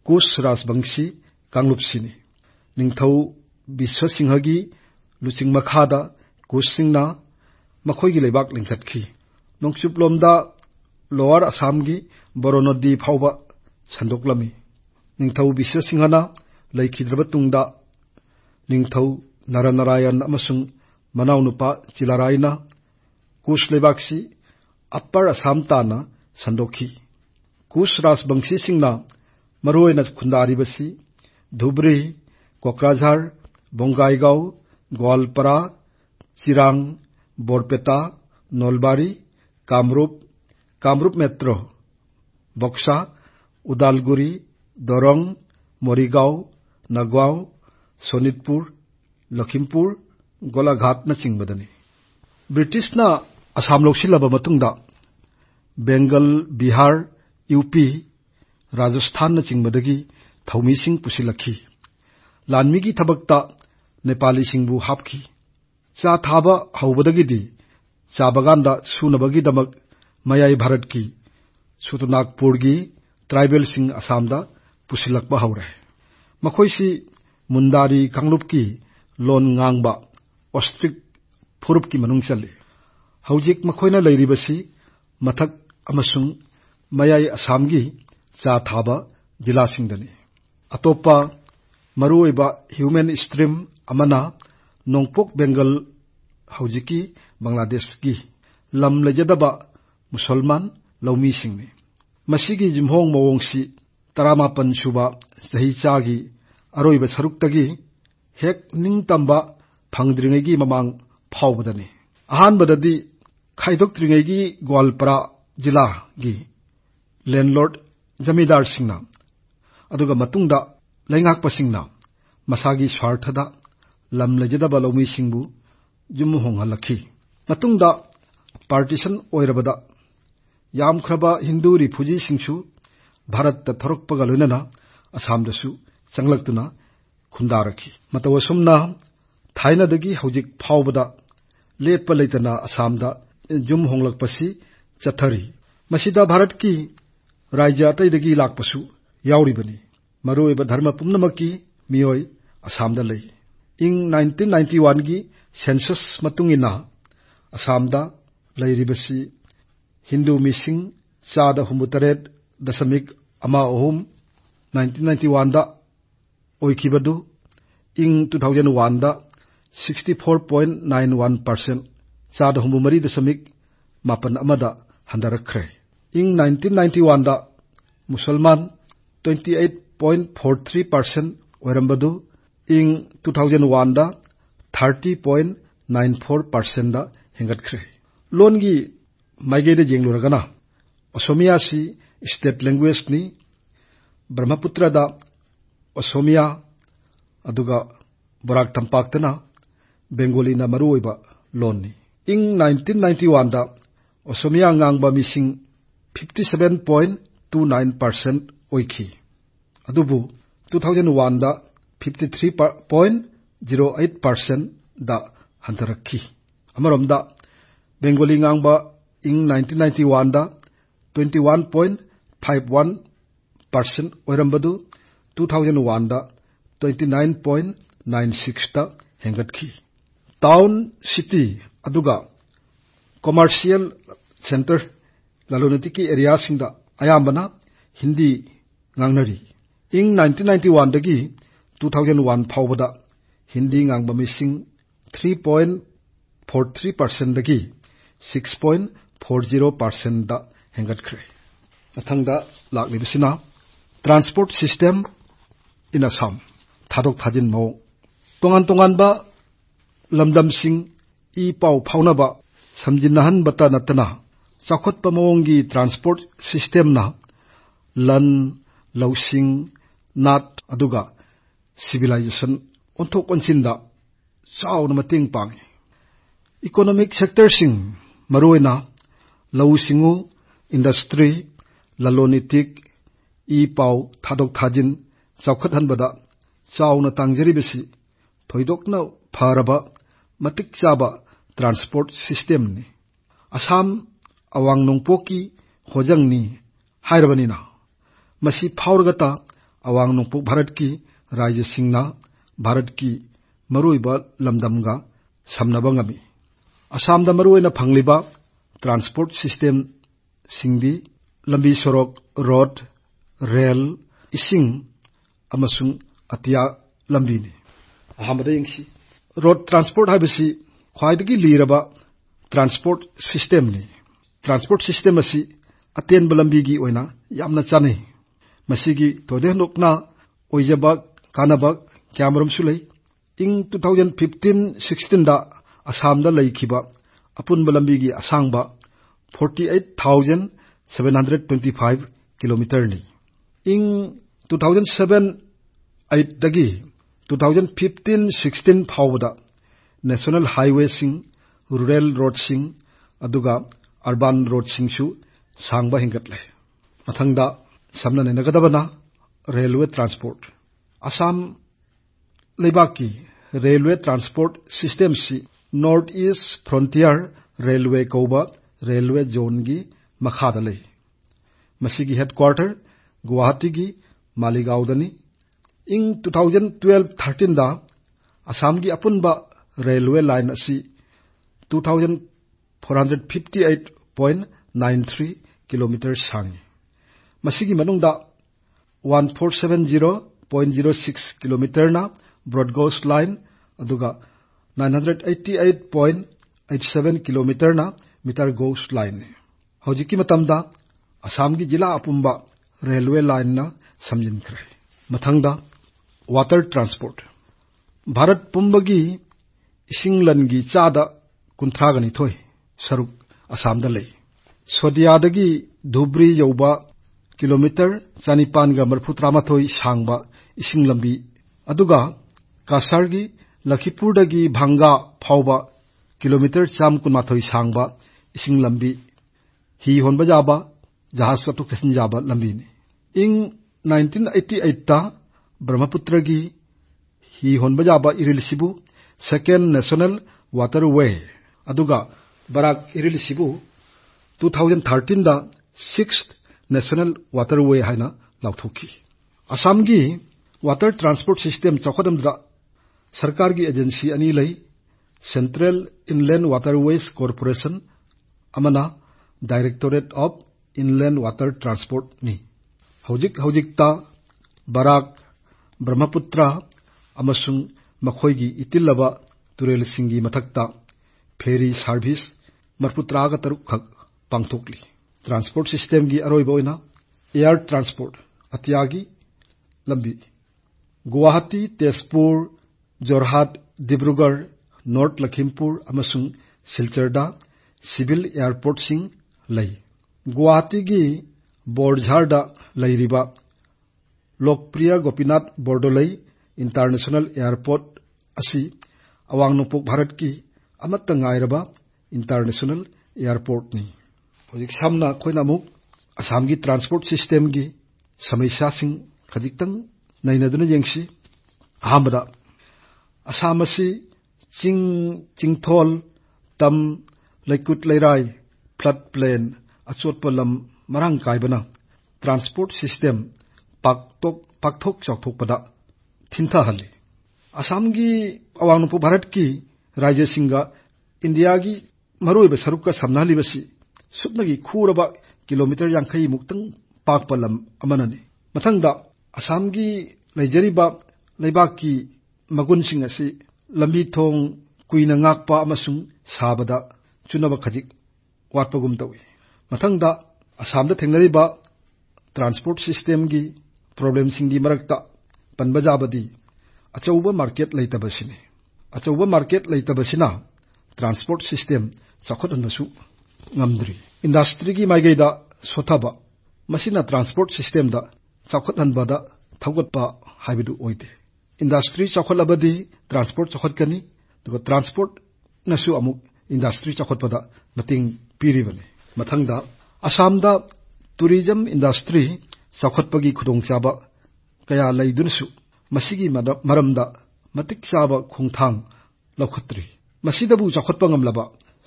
ꯀꯨꯁ ꯔꯥꯖꯕꯪꯁꯤ ꯀꯥꯡꯂꯨꯞꯁꯤꯅꯤ ꯅꯤꯡꯊꯧ ꯕꯤꯁ꯭ꯋꯥ ꯁꯤꯡꯍꯒꯤ ꯂꯨꯁꯤꯡ ꯃꯈꯥꯗ ꯀꯨꯁꯁꯤꯡꯅ ꯃꯈꯣꯏꯒꯤ ꯂꯩꯕꯥꯛ ꯂꯤꯡꯈꯠꯈꯤ ꯅꯣꯡꯆꯨꯞꯂꯣꯝꯗ ꯂꯣꯋꯔ ꯑꯁꯥꯝꯒꯤ ꯕꯣꯔꯣꯅꯣꯗꯤ ꯐꯥꯎꯕ ꯁꯟꯗꯣꯛꯂꯝꯃꯤ ꯅꯤꯡꯊꯧ ꯕꯤꯁ꯭ꯔ ꯁꯤꯡꯍꯅ ꯂꯩꯈꯤꯗ꯭ꯔꯕ ꯇꯨꯡꯗ ꯅꯤꯡꯊꯧ ꯅꯔꯅꯥꯔꯥꯌꯟ ꯑꯃꯁꯨꯡ ꯃꯅꯥꯎꯅꯨꯄꯥ ꯆꯤꯂꯥꯔꯥꯏꯅ ꯀꯨꯁ ꯂꯩꯕꯥꯛꯁꯤ ꯑꯞꯄꯔ ꯑꯁꯥꯝ ꯇꯥꯟꯅ ꯁꯟꯗꯣꯛꯈꯤ ꯀꯨꯁ ꯔꯥꯖꯕꯪꯁꯤꯁꯤꯡꯅ ꯃꯔꯨꯑꯣꯏꯅ ꯈꯨꯟꯗꯥꯔꯤꯕꯁꯤ ꯙꯨꯕ꯭ꯔꯤ ꯀꯣꯀ꯭ꯔꯥꯓꯥꯔ ꯕꯣꯡꯒꯥꯏꯒꯥꯎ ग्वालपरा चिरांग बोरपेटा नोलबारी कामरूप कामरूप मेट्रो बक्सा उदालगुरी दरंग मरिगांव नगांव સોનિતપુર લખીમપુર ગોલાઘાટનાચિંગબદને બ્રિટિશના અસામ લꯧꯁꯤꯜꯂꯕ મꯇꯨꯡꯗ બેંગલ બિહાર યુપી રાજસ્થાનનાચિંગબꯗꯒꯤ ꯊꯧꯃꯤꯁꯤꯡ ꯄꯨꯁꯤꯜꯂꯛꯈꯤ ꯂꯥꯟꯃꯤꯒꯤ ꯊꯕꯛꯇ ꯅꯦꯄꯥꯂꯤꯁꯤꯡꯕꯨ ꯍꯥꯞꯈꯤ꯫ ꯆꯥ ꯊꯥꯕ ꯍꯧꯕꯗꯒꯤꯗꯤ ꯆꯥꯕꯒꯥꯟꯗ ꯁꯨꯅꯕꯒꯤꯗꯃꯛ ꯃꯌꯥꯏ ꯚꯥꯔꯠꯀꯤ ꯁꯨꯇꯅꯥꯒꯄꯨꯔꯒꯤ ꯇ꯭ꯔꯥꯏꯕꯦꯜꯁꯤꯡ ꯑꯁꯥꯝꯗ ꯄꯨꯁꯤꯜꯂꯛꯄ ꯍꯧꯔꯦ꯫ ꯃꯈꯣꯏꯁꯤ ꯃꯨꯟꯗꯥꯔꯤ ꯀꯥꯡꯂꯨꯞꯀꯤ ꯂꯣꯟ ꯉꯥꯡꯕ ꯑꯣꯁꯇ꯭ꯔꯤꯛ ꯐꯨꯔꯨꯞꯀꯤ ꯃꯅꯨꯡ ꯆꯜꯂꯤ꯫ ꯍꯧꯖꯤꯛ ꯃꯈꯣꯏꯅ ꯂꯩꯔꯤꯕꯁꯤ ꯃꯊꯛ ꯑꯃꯁꯨꯡ ꯃꯌꯥꯏ ꯑꯁꯥꯝꯒꯤ ꯆꯥ ꯊꯥꯕ ꯖꯤꯂꯥꯁꯤꯡꯗꯅꯤ꯫ ꯑꯇꯣꯞꯄ ꯃꯔꯨꯑꯣꯏꯕ ꯍ꯭ꯌꯨꯃꯦꯟ ꯁ꯭ꯇꯔꯤꯝ नोपोक बेंगल हौजी बंगलादेश लम लेजदब मुसलमान लौमी सिंह जुम्ह मवसी तरामापन सूब चहीचा की अरब सरुक्त हेक निम फ्री ममांग फाउदने अहमदी खाद्री गोवालपरा जिला की लेंलोड जमीदार सिंह लेगा मसागी स्वार्थदा ꯂꯝ ꯂꯩꯖꯗꯕ ꯂꯧꯃꯤꯁꯤꯡꯕꯨ ꯌꯨꯝ ꯍꯣꯡꯍꯜꯂꯛꯈꯤ ꯃꯇꯨꯡꯗ ꯄꯥꯔꯇꯤꯁꯟ ꯑꯣꯏꯔꯕꯗ ꯌꯥꯝꯈ꯭ꯔꯕ ꯍꯤꯟꯗꯨ ꯔꯤꯐ꯭ꯌꯨꯖꯤꯁꯤꯡꯁꯨ ꯚꯥꯔꯠꯇ ꯊꯣꯔꯛꯄꯒ ꯂꯣꯏꯅꯅ ꯑꯁꯥꯝꯗꯁꯨ ꯆꯪꯂꯛꯇꯨꯅ ꯈꯨꯟꯗꯥꯔꯛꯈꯤ ꯃꯇꯧ ꯑꯁꯨꯝꯅ ꯊꯥꯏꯅꯗꯒꯤ ꯍꯧꯖꯤꯛ ꯐꯥꯎꯕꯗ ꯂꯦꯞꯄ ꯂꯩꯇꯅ ꯑꯁꯥꯝꯗ ꯌꯨꯝ ꯍꯣꯡꯂꯛꯄꯁꯤ ꯆꯠꯊꯔꯤ ꯃꯁꯤꯗ ꯚꯥꯔꯠꯀꯤ ꯔꯥꯖ꯭ꯌ ꯑꯇꯩꯗꯒꯤ ꯂꯥꯛꯄꯁꯨ ꯌꯥꯎꯔꯤꯕꯅꯤ ꯃꯔꯨꯑꯣꯏꯕ ꯙꯔꯃ ꯄꯨꯝꯅꯃꯛꯀꯤ ꯃꯤꯑꯣꯏ ꯑꯁꯥꯝꯗ ꯂꯩ ꯏꯪ 1991ꯒꯤ ꯁꯦꯟꯁꯁ ꯃꯇꯨꯡ ꯏꯟꯅ ꯑꯁꯥꯝꯗ ꯂꯩꯔꯤꯕꯁꯤ ꯍꯤꯟꯗꯨ ꯃꯤꯁꯤꯡ ꯆꯥꯗ ꯍꯨꯝꯐꯨꯇꯔꯦꯠ ꯗꯁꯃꯤꯛ ꯑꯃ ꯑꯍꯨꯝ 1991ꯗ ꯑꯣꯏꯈꯤꯕꯗꯨ ꯏꯪ 2001ꯗ 64.91% ꯆꯥꯗ ꯍꯨꯝꯐꯨꯃꯔꯤ ꯗꯁꯃꯤꯛ ꯃꯥꯄꯟ ꯑꯃꯗ ꯍꯟꯊꯔꯛꯈ꯭ꯔꯦ ꯏꯪ 1991ꯗ ꯃꯨꯁꯜꯃꯥꯟ 28.43% ꯑꯣꯏꯔꯝꯕꯗꯨ ꯏꯪ 2001ꯗ 30.94%ꯗ ꯍꯦꯟꯒꯠꯈ꯭ꯔꯦ ꯂꯣꯟꯒꯤ ꯃꯥꯏꯀꯩꯗ ꯌꯦꯡꯂꯨꯔꯒꯅ ꯑꯁꯣꯃꯤꯌꯥꯁꯤ ꯁ꯭ꯇꯦꯠ ꯂꯦꯡꯒ꯭ꯋꯦꯖꯅꯤ ꯕ꯭ꯔꯍꯃꯄꯨꯇ꯭ꯔꯗ ꯑꯁꯣꯃꯤꯌꯥ ꯑꯗꯨꯒ ꯕꯣꯔꯥꯛ ꯇꯝꯄꯥꯛꯇꯅ ꯕꯦꯡꯒꯣꯂꯤꯅ ꯃꯔꯨꯑꯣꯏꯕ ꯂꯣꯟꯅꯤ ꯏꯪ 1991ꯗ ꯑꯁꯣꯃꯤꯌꯥ ꯉꯥꯡꯕ ꯃꯤꯁꯤꯡ 57.29% ꯑꯣꯏꯈꯤ ꯑꯗꯨꯕꯨ 2001ꯗ 53.08% da hantarakhi amarom da bengali ngang ing 1991 da 21.51% oirambadu 2001 da 29.96 da hengatki town city aduga commercial center lalonitiki area sing da ayambana hindi ngangnari ing 1991 dagi 2001ဖောက်ဘဒ Hindi ငံဘမိစင်3.43%ဒကိ6.40%ဒဟင်ကတ်ခရေအထံဒလာက်နိဘစိနာ transport system in Assam थादक थाजिन मो तोंगान तोंगान बा लमदम सिंह ई पाउ फाउनाबा समजिनहन बता नतना चाखत ट्रांसपोर्ट सिस्टम ना लन लौसिंग नाट ꯁꯤꯚꯤꯂꯥꯏꯖꯦꯁꯟ ꯑꯣꯟꯊꯣꯛ ꯑꯣꯟꯁꯤꯟꯗ ꯆꯥꯎꯅ ꯃꯇꯦꯡ ꯄꯥꯡꯏ ꯏꯀꯣꯅꯣꯃꯤꯛ ꯁꯦꯛꯇꯔꯁꯤꯡ ꯃꯔꯨꯑꯣꯏꯅ ꯂꯧꯎ ꯁꯤꯡꯎ ꯏꯟꯗꯁꯇ꯭ꯔꯤ ꯂꯂꯣꯟ ꯏꯇꯤꯛ ꯏ ꯄꯥꯎ ꯊꯥꯗꯣꯛ ꯊꯥꯖꯤꯟ ꯆꯥꯎꯈꯠꯍꯟꯕꯗ ꯆꯥꯎꯅ ꯇꯥꯡꯖꯔꯤꯕꯁꯤ ꯊꯣꯏꯗꯣꯛꯅ ꯐꯔꯕ ꯃꯇꯤꯛ ꯆꯥꯕ ꯇ꯭ꯔꯥꯟꯁꯄꯣꯔꯠ ꯁꯤꯁꯇꯦꯝꯅꯤ ꯑꯁꯥꯝ ꯑꯋꯥꯡ ꯅꯣꯡꯄꯣꯛꯀꯤ ꯍꯣꯖꯪꯅꯤ ꯍꯥꯏꯔꯕꯅꯤꯅ ꯃꯁꯤ ꯐꯥꯎꯔꯒꯇ ꯑꯋꯥꯡ ꯅꯣꯡꯄꯣꯛ ꯚꯥꯔꯠꯀꯤ ꯔꯥꯖ꯭ꯌ ꯁꯤꯡꯅ ꯚꯥꯔꯠꯀꯤ ꯃꯔꯨꯑꯣꯏꯕ ꯂꯝꯗꯝꯒ ꯁꯝꯅꯕ ꯉꯝꯃꯤ ꯑꯁꯥꯝꯗ ꯃꯔꯨꯑꯣꯏꯅ ꯐꯪꯂꯤꯕ ꯇ꯭ꯔꯥꯟꯁꯄꯣꯔꯠ ꯁꯤꯁꯇꯦꯝꯁꯤꯡꯗꯤ ꯂꯝꯕꯤ ꯁꯣꯔꯣꯛ ꯔꯣꯗ ꯔꯦꯜ ꯏꯁꯤꯡ ꯑꯃꯁꯨꯡ ꯑꯇꯤꯌꯥ ꯂꯝꯕꯤꯅꯤ ꯑꯍꯥꯟꯕꯗ ꯌꯦꯡꯁꯤ ꯔꯣꯗ ꯇ꯭ꯔꯥꯟꯁꯄꯣꯔꯠ ꯍꯥꯏꯕꯁꯤ ꯈ꯭ꯋꯥꯏꯗꯒꯤ ꯂꯤꯔꯕ ꯇ꯭ꯔꯥꯟꯁꯄꯣꯔꯠ ꯁꯤꯁꯇꯦꯝꯅꯤ ꯇ꯭ꯔꯥꯟꯁꯄꯣꯔꯠ ꯁꯤꯁꯇꯦꯝ ꯑꯁꯤ ꯑꯇꯦꯟꯕ ꯂꯝꯕꯤꯒꯤ ꯑꯣꯏꯅ ꯌꯥꯝꯅ ꯆꯥꯟꯅꯩ ꯃꯁꯤꯒꯤ ꯊꯣꯏꯗꯣꯛ ꯍꯦꯟꯗꯣꯛꯅ ꯑꯣꯏꯖꯕ कानबक क्या इं two thousand fifteen sixteen Assam अपुन लंबी की असांग forty eight thousand seven hundred twenty five kilometre इं two thousand seven eight two thousand fifteen sixteen फावद नेशनल हाईवे रूरल रोड सिंह रोड सिंह सांग हिंगे मथंग सामना नेगदबना railway transport Assam Lebaki Railway Transport System si North East Frontier Railway Koba Railway Zone gi makhada lei ꯃꯁꯤꯒꯤ ꯍꯦꯗꯀ꯭ꯋꯥꯔꯇꯔ ꯒꯨꯋꯥꯍꯥꯇꯤꯒꯤ ꯃꯥꯂꯤꯒꯥꯎꯗꯅꯤ ꯏꯪ 2012-13ꯗ ꯑꯁꯥꯝꯒꯤ ꯑꯄꯨꯟꯕ ꯔꯦꯜꯋꯦ ꯂꯥꯏꯟ ꯑꯁꯤ 2458.93 ꯀꯤꯂꯣꯃꯤꯇꯔ ꯁꯥꯡꯏ ꯃꯁꯤꯒꯤ ꯃꯅꯨꯡꯗ 1470 ꯀꯤꯂꯣꯃꯤꯇꯔ ꯀꯤꯂꯣꯃꯤꯇꯔꯅ ꯕ꯭ꯔꯣꯗ ꯒꯣꯖ ꯂꯥꯏꯟ ꯑꯗꯨꯒ 988.87 ꯀꯤꯂꯣꯃꯤꯇꯔꯅ ꯃꯤꯇꯔ ꯒꯣꯖ ꯂꯥꯏꯟꯅꯤ ꯍꯧꯖꯤꯛꯀꯤ ꯃꯇꯝꯗ ꯑꯁꯥꯝꯒꯤ ꯖꯤꯂꯥ ꯑꯄꯨꯝꯕ ꯔꯦꯜꯋꯦ ꯂꯥꯏꯟꯅ ꯁꯝꯖꯤꯟꯈ꯭ꯔꯦ ꯃꯊꯪꯗ ꯋꯥꯇꯔ ꯇ꯭ꯔꯥꯟꯁꯄꯣꯔꯠ ꯚꯥꯔꯠ ꯄꯨꯝꯕꯒꯤ ꯏꯁꯤꯡ ꯂꯟꯒꯤ ꯆꯥꯗ ꯀꯨꯟꯊ꯭ꯔꯥꯒ ꯅꯤꯊꯣꯏ ꯁꯔꯨꯛ ꯑꯁꯥꯝꯗ ꯂꯩ ꯁꯣꯗꯤꯌꯥꯗꯒꯤ ꯙꯨꯕ꯭ꯔꯤ ꯌꯧꯕ ꯀꯤꯂꯣꯃꯤꯇꯔ ꯆꯅꯤꯄꯥꯟꯒ ꯃꯔꯐꯨ ꯇꯔꯥꯃꯥꯊꯣꯏ ꯁꯥꯡꯕ ꯏꯁꯤꯡ ꯂꯝꯕꯤ ꯑꯗꯨꯒ ꯀꯁꯥꯔꯒꯤ ꯂꯈꯤꯄꯨꯔꯗꯒꯤ ꯚꯥꯡꯒꯥ ꯐꯥꯎꯕ ꯀꯤꯂꯣꯃꯤꯇꯔ ꯆꯥꯝ ꯀꯨꯟꯃꯥꯊꯣꯏ ꯁꯥꯡꯕ ꯏꯁꯤꯡ ꯂꯝꯕꯤ ꯍꯤ ꯍꯣꯟꯕ ꯌꯥꯕ ꯖꯍꯥꯖ ꯆꯠꯊꯣꯛ ꯆꯠꯁꯤꯟ ꯌꯥꯕ ꯂꯝꯕꯤꯅꯤ ꯏꯪ 1988ꯇ ꯕ꯭ꯔꯍꯃꯄꯨꯇ꯭ꯔꯒꯤ ꯍꯤ ꯍꯣꯟꯕ ꯌꯥꯕ ꯏꯔꯤꯜꯁꯤꯕꯨ ꯁꯦꯀꯦꯟ ꯅꯦꯁꯅꯦꯜ ꯋꯥꯇꯔꯋꯦ ꯑꯗꯨꯒ ꯕꯔꯥꯛ ꯏꯔꯤꯜꯁꯤꯕꯨ 2013ꯗ ꯁꯤꯛꯁ ꯅꯦꯁꯅꯦꯜ ꯋꯥꯇꯔꯋꯦ ꯍꯥꯏꯅ ꯂꯥꯎꯊꯣꯛꯈꯤ ꯑꯁꯥꯝꯒꯤ वाटर ट्रांसपोर्ट सिस्टम चौखदमद्रा सरकार की एजेंसी अनी लई सेंट्रल इनलैंड वाटरवेज कॉरपोरेशन अमना directorate of inland water transport नी हौजिक हौजिकता बराक ब्रह्मपुत्रा मखोई इतिलब तुरेल सिंगी मथकता फेरी सर्विस मरपुत्रा तरुख पांथोली ट्रांसपोर्ट सिस्टम की अरब एयर ट्रांसपोर्ट अतियागी लंबी ꯒꯨꯋꯥꯍꯥꯇꯤ ꯇꯦꯖꯄꯨꯔ ꯖꯣꯔꯍꯥꯠ ꯗꯤꯕ꯭ꯔꯨꯒꯔ ꯅꯣꯔꯊ ꯂꯈꯤꯝꯄꯨꯔ ꯑꯃꯁꯨꯡ ꯁꯤꯜꯆꯔꯗ ꯁꯤꯚꯤꯜ ꯑꯦꯌꯥꯔꯄꯣꯔꯠꯁꯤꯡ ꯂꯩ ꯒꯨꯋꯥꯍꯥꯇꯤꯒꯤ ꯕꯣꯔꯖꯥꯔꯗ ꯂꯩꯔꯤꯕ ꯂꯣꯛꯄ꯭ꯔꯤꯌꯥ ꯒꯣꯄꯤꯅꯥꯊ ꯕꯣꯔꯗꯣꯂꯩ ꯏꯟꯇꯔꯅꯦꯁꯅꯦꯜ ꯑꯦꯌꯥꯔꯄꯣꯔꯠ ꯑꯁꯤ ꯑꯋꯥꯡ ꯅꯣꯡꯄꯣꯛ ꯚꯥꯔꯠꯀꯤ ꯑꯃꯠꯇ ꯉꯥꯏꯔꯕ ꯏꯟꯇꯔꯅꯦꯁꯅꯦꯜ ꯑꯦꯌꯥꯔꯄꯣꯔꯠꯅꯤ ꯍꯧꯖꯤꯛ ꯁꯝꯅ ꯑꯩꯈꯣꯏꯅ ꯑꯃꯨꯛ ꯑꯁꯥꯝꯒꯤ ꯇ꯭ꯔꯥꯟꯁꯄꯣꯔꯠ ꯁꯤꯁꯇꯦꯝꯒꯤ ꯁꯃꯁ꯭ꯌꯥꯁꯤꯡ ꯈꯖꯤꯛꯇꯪ ꯅꯩꯅꯗꯨꯅ ꯌꯦꯡꯁꯤ ꯑꯍꯥꯟꯕꯗ ꯑꯁꯥꯝ ꯑꯁꯤ ꯆꯤꯡ ꯆꯤꯡꯊꯣꯜ ꯇꯝ ꯂꯩꯀꯨꯠ ꯂꯩꯔꯥꯏ ꯐ꯭ꯂꯠ ꯄ꯭ꯂꯦꯟ ꯑꯆꯣꯠꯄ ꯂꯝ ꯃꯔꯥꯡ ꯀꯥꯏꯕꯅ ꯇ꯭ꯔꯥꯟꯁꯄꯣꯔꯠ ꯁꯤꯁꯇꯦꯝ ꯄꯥꯛꯊꯣꯛ ꯆꯥꯎꯊꯣꯛꯄꯗ ꯊꯤꯟꯊꯍꯜꯂꯤ ꯑꯁꯥꯝꯒꯤ ꯑꯋꯥꯡ ꯅꯣꯡꯄꯣꯛ ꯚꯥꯔꯠꯀꯤ ꯔꯥꯖ꯭ꯌꯁꯤꯡꯒ ꯏꯟꯗꯤꯌꯥꯒꯤ ꯃꯔꯨꯑꯣꯏꯕ ꯁꯔꯨꯛꯀ ꯁꯝꯅꯍꯜꯂꯤꯕꯁꯤ ꯁꯨꯞꯅꯒꯤ ꯈꯨꯔꯕ ꯀꯤꯂꯣꯃꯤꯇꯔ ꯌꯥꯡꯈꯩꯃꯨꯛꯇꯪ ꯄꯥꯛꯄ ꯂꯝ ꯑꯃꯅꯅꯤ ꯃꯊꯪꯗ ꯑꯁꯥꯝꯒꯤ ꯂꯩꯖꯔꯤꯕ ꯂꯩꯕꯥꯛꯀꯤ ꯃꯒꯨꯟꯁꯤꯡ ꯑꯁꯤ ꯂꯝꯕꯤ ꯊꯣꯡ ꯀꯨꯏꯅ ꯉꯥꯛꯄ ꯑꯃꯁꯨꯡ ꯁꯥꯕꯗ ꯆꯨꯅꯕ ꯈꯖꯤꯛ ꯋꯥꯠꯄꯒꯨꯝ ꯇꯧꯏ ꯃꯊꯪꯗ ꯑꯁꯥꯝꯗ ꯊꯦꯡꯅꯔꯤꯕ ꯇ꯭ꯔꯥꯟꯁꯄꯣꯔꯠ ꯁꯤꯁꯇꯦꯝꯒꯤ ꯄ꯭ꯔꯣꯕ꯭ꯂꯦꯝꯁꯤꯡꯒꯤ ꯃꯔꯛꯇ ꯄꯟꯕ ꯌꯥꯕꯗꯤ ꯑꯆꯧꯕ ꯃꯥꯔꯀꯦꯠ ꯂꯩꯇꯕꯁꯤꯅꯤ ꯑꯆꯧꯕ ꯃꯥꯔꯀꯦꯠ ꯂꯩꯇꯕꯁꯤꯅ ꯇ꯭ꯔꯥꯟꯁꯄꯣꯔꯠ ꯁꯤꯁꯇꯦꯝ ꯆꯥꯎꯈꯠꯍꯟꯕꯁꯨ ꯉꯝꯗ꯭ꯔꯤ ꯏꯟꯗꯁꯇ꯭ꯔꯤꯒꯤ ꯃꯥꯏꯀꯩꯗ ꯁꯣꯊꯕ ꯃꯁꯤꯅ ꯇ꯭ꯔꯥꯟꯁꯄꯣꯔꯠ ꯁꯤꯁꯇꯦꯝꯗ ꯆꯥꯎꯈꯠꯍꯟꯕꯗ ꯊꯧꯒꯠꯄ ꯍꯥꯏꯕꯗꯨ ꯑꯣꯏꯗꯦ ꯏꯟꯗꯁꯇ꯭ꯔꯤ ꯆꯥꯎꯈꯠꯂꯕꯗꯤ ꯇ꯭ꯔꯥꯟꯁꯄꯣꯔꯠ ꯆꯥꯎꯈꯠꯀꯅꯤ ꯑꯗꯨꯒ ꯇ꯭ꯔꯥꯟꯁꯄꯣꯔꯠꯅꯁꯨ ꯑꯃꯨꯛ ꯏꯟꯗꯁꯇ꯭ꯔꯤ ꯆꯥꯎꯈꯠꯄꯗ ꯃꯇꯦꯡ ꯄꯤꯔꯤꯕꯅꯤ ꯃꯊꯪꯗ ꯑꯁꯥꯝꯗ ꯇꯨꯔꯤꯖꯝ ꯏꯟꯗꯁꯇ꯭ꯔꯤ ꯆꯥꯎꯈꯠꯄꯒꯤ ꯈꯨꯗꯣꯡꯆꯥꯕ ꯀꯌꯥ ꯂꯩꯗꯨꯅꯁꯨ ꯃꯁꯤꯒꯤ ꯃꯔꯝꯗ ꯃꯇꯤꯛ ꯆꯥꯕ ꯈꯣꯡꯊꯥꯡ ꯂꯧꯈꯠꯇ꯭ꯔꯤ ꯃꯁꯤꯗꯕꯨ ꯆꯥꯎꯈꯠꯄ ꯉꯝꯂꯕ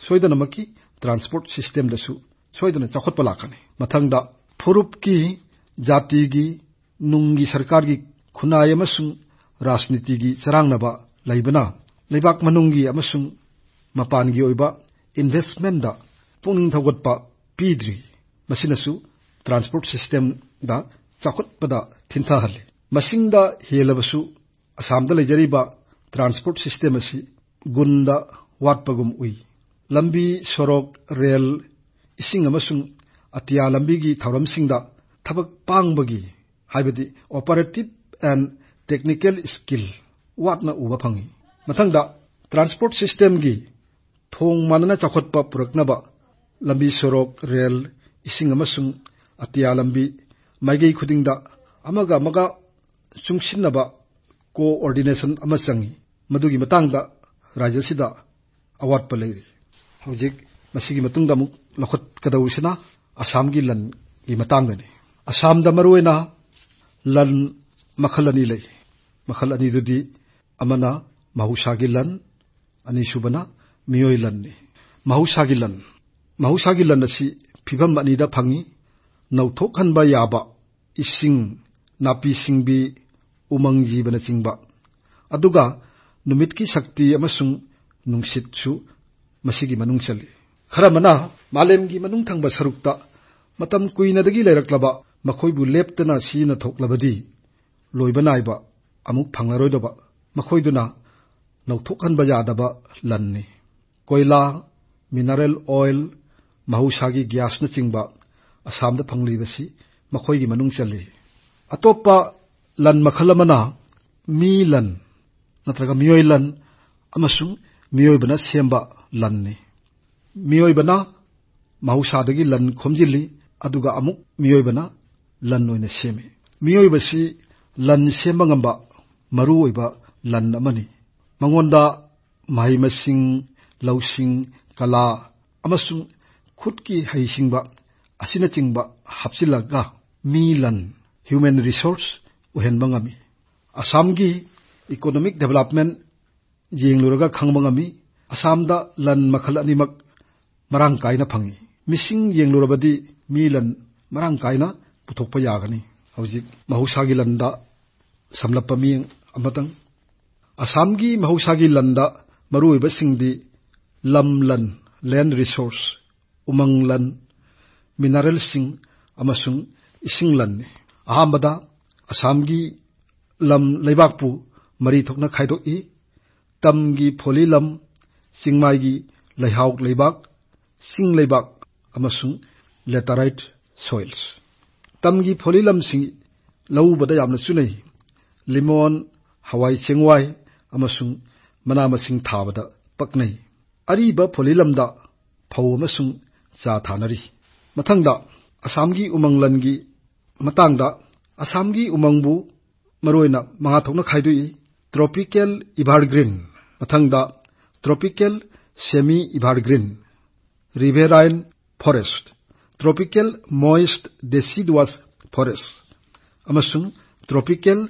ꯁꯣꯏꯗꯅꯃꯛꯀꯤ ꯇ꯭ꯔꯥꯟꯁꯄꯣꯔꯠ ꯁꯤꯁꯇꯦꯝꯗꯁꯨ ꯁꯣꯏꯗꯅ ꯆꯥꯎꯈꯠꯄ ꯂꯥꯛꯀꯅꯤ ꯃꯊꯪꯗ ꯐꯨꯔꯨꯞꯀꯤ ಜಾತಿ ಸರ್ಕಾ ಕುಜನೀತಿ ಚರಾಬಲ ಮಪಾನ್ ಒನ್ಭೆಸ್ಮೆನ್ದಗ್ರಿ ಮ್ರಾಸ್ಪೋರ್ಟ್ ಸಿಸ್ಟೇಮ್ ದಿನಹಲಿ ಹೇಲಬು ಅಸಾಮದ ತಾನ್ಸ್ಪೋರ್ಟ್ ಸಿಸ್ಟಿಸಿ ಗುಂಡವಾ ಉದ ꯊꯕꯛ ꯄꯥꯡꯕꯒꯤ ꯍꯥꯏꯕꯗꯤ ꯑꯣꯄꯔꯦꯇꯤꯕ ꯑꯦꯟꯗ ꯇꯦꯛꯅꯤꯀꯦꯜ ꯁ꯭ꯀꯤꯜ ꯋꯥꯠꯅ ꯎꯕ ꯐꯪꯏ ꯃꯊꯪꯗ ꯇ꯭ꯔꯥꯟꯁꯄꯣꯔꯠ ꯁꯤꯁꯇꯦꯝꯒꯤ ꯊꯣꯡ ꯃꯥꯟꯅꯅ ꯆꯥꯎꯈꯠꯄ ꯄꯨꯔꯛꯅꯕ ꯂꯝꯕꯤ ꯁꯣꯔꯣꯛ ꯔꯦꯜ ꯏꯁꯤꯡ ꯑꯃꯁꯨꯡ ꯑꯇꯤꯌꯥ ꯂꯝꯕꯤ ꯃꯥꯏꯀꯩ ꯈꯨꯗꯤꯡꯗ ꯑꯃꯒ ꯑꯃꯒ ꯆꯨꯡꯁꯤꯟꯅꯕ ꯀꯣꯑꯣꯔꯗꯤꯅꯦꯁꯟ ꯑꯃ ꯆꯪꯏ ꯃꯗꯨꯒꯤ ꯃꯇꯥꯡꯗ ꯔꯥꯖ꯭ꯌꯁꯤꯗ ꯑꯋꯥꯠꯄ ꯂꯩꯔꯤ ꯍꯧꯖꯤꯛ ꯃꯁꯤꯒꯤ ꯃꯇꯨꯡꯗ ꯑꯃꯨꯛ ꯂꯧꯈꯠꯀꯗꯧꯔꯤꯁꯤꯅ ꯑꯁꯥꯝꯒꯤ ꯂꯟꯒꯤ ꯃꯇꯥꯡꯗꯅꯤ ꯑꯁꯥꯝꯗ ꯃꯔꯨꯑꯣꯏꯅ ꯂꯟ ꯃꯈꯜ ꯑꯅꯤ ꯂꯩ ꯃꯈꯜ ꯑꯅꯤꯗꯨꯗꯤ ꯑꯃꯅ ꯃꯍꯧꯁꯥꯒꯤ ꯂꯟ ꯑꯅꯤꯁꯨꯕꯅ ꯃꯤꯑꯣꯏ ꯂꯟꯅꯤ ꯃꯍꯧꯁꯥꯒꯤ ꯂꯟ ꯃꯍꯧꯁꯥꯒꯤ ꯂꯟ ꯑꯁꯤ ꯐꯤꯕꯝ ꯑꯅꯤꯗ ꯐꯪꯏ ꯅꯧꯊꯣꯛꯍꯟꯕ ꯌꯥꯕ ꯏꯁꯤꯡ ꯅꯥꯄꯤ ꯁꯤꯡꯕꯤ ꯎꯃꯪ ꯖꯤꯕꯅꯆꯤꯡꯕ ꯑꯗꯨꯒ ꯅꯨꯃꯤꯠꯀꯤ ꯁꯛꯇꯤ ꯑꯃꯁꯨꯡ ꯅꯨꯡꯁꯤꯠꯁꯨ ꯃꯁꯤꯒꯤ ꯃꯅꯨꯡ ꯆꯜꯂꯤ ꯈꯔ ꯑꯃꯅ ꯃꯥꯂꯦꯝꯒꯤ ꯃꯅꯨꯡ ꯊꯪꯕ ꯁꯔꯨꯛꯇ ꯃꯇꯝ ꯀꯨꯏꯅꯗꯒꯤ ꯂꯩꯔꯛꯂꯕ มาคอยบุเล็บตนาชีนทกละบดีลอยบนายบะอามุกผังละรอยดบะมาคอยดุนะนอกทุกขันบยาดบะลันนี่กอยลามินเรลออยล์มหูชากิกยาสนจิงบะอาสามดผังลีบสิมาคอยกิมนุงเลีอาตปะลันมาคลมนามีลันนัตรกมีอยลันอามาสุงมีอยบนะเสียมบ ལན ལོ ནས སེམ མིོ ཡིབ སི ལན སེམ ངམ པ མરુ ཡིབ ལན མནི མངོན ད མહી མ신 ལོ སིན ཁལ ཨམསུ ཁུད ཀི ཧེ སིན པ ཨ신 ཅིང པ ཧབཅི ལ ག མི ལན ཧ્યુમન རིસોર્સ ཨོཧན མངམ ཨ삼 གི ཨིཀོནོམིག ཌེབལོབམེན્ટ ཡེང ལུར ག ཁང མངམ ཨ삼 ད ལན མཁལ ཨ니 མག མ랑 ཀ ཡན ཕང མི སིན ཡེང ལུར བ དེ མི ལན མ랑 ཀ ཡན ꯄꯨꯊꯣꯛꯄ ꯌꯥꯒꯅꯤ ꯍꯧꯖꯤꯛ ꯃꯍꯧꯁꯥꯒꯤ ꯂꯝꯗ ꯁꯝꯂꯞꯄ ꯃꯤꯠꯌꯦꯡ ꯑꯃꯇꯪ ꯑꯁꯥꯝꯒꯤ ꯃꯍꯧꯁꯥꯒꯤ ꯂꯟꯗ ꯃꯔꯨꯑꯣꯏꯕꯁꯤꯡꯗꯤ ꯂꯝ ꯂꯟ ꯂꯦꯟ ꯔꯤꯁꯣꯔꯁ ꯎꯃꯪ ꯂꯟ ꯃꯤꯅꯔꯦꯜꯁꯤꯡ ꯑꯃꯁꯨꯡ ꯏꯁꯤꯡ ꯂꯟꯅꯤ ꯑꯍꯥꯟꯕꯗ ꯑꯁꯥꯝꯒꯤ ꯂꯝ ꯂꯩꯕꯥꯛꯄꯨ ꯃꯔꯤ ꯊꯣꯛꯅ ꯈꯥꯏꯗꯣꯛꯏ ꯇꯝꯒꯤ ꯐꯣꯂꯤ ꯂꯝ ꯆꯤꯡꯃꯥꯏꯒꯤ ꯂꯩꯍꯥꯎ ꯂꯩꯕꯥꯛ ꯆꯤꯡ ꯂꯩꯕꯥꯛ ꯑꯃꯁꯨꯡ ꯂꯦꯇꯔꯥꯏꯠ ꯁꯣꯏꯜꯁ ꯇꯝꯒꯤ ꯐꯣꯂꯤꯂꯝꯁꯤꯡ ꯂꯧꯎꯕꯗ ꯌꯥꯝꯅ ꯆꯨꯅꯩ ꯂꯤꯃꯣꯟ ꯍꯋꯥꯏ ꯆꯦꯡꯋꯥꯏ ꯑꯃꯁꯨꯡ ꯃꯅꯥ ꯃꯁꯤꯡ ꯊꯥꯕꯗ ꯄꯛꯅꯩ ꯑꯔꯤꯕ ꯐꯣꯂꯤꯂꯝꯗ ꯐꯧ ꯑꯃꯁꯨꯡ ꯆꯥ ꯊꯥꯅꯔꯤ ꯃꯊꯪꯗ ꯑꯁꯥꯝꯒꯤ ꯎꯃꯪꯂꯟꯒꯤ ꯃꯇꯥꯡꯗ ꯑꯁꯥꯝꯒꯤ ꯎꯃꯪꯕꯨ ꯃꯔꯨꯑꯣꯏꯅ ꯃꯉꯥ ꯊꯣꯛꯅ ꯈꯥꯏꯗꯣꯛꯏ ꯇ꯭ꯔꯣꯄꯤꯀꯦꯜ ꯏꯚꯥꯔꯒ꯭ꯔꯤꯟ ꯃꯊꯪꯗ tropical semi evergreen riverine forest tropical moist deciduous forests amasung tropical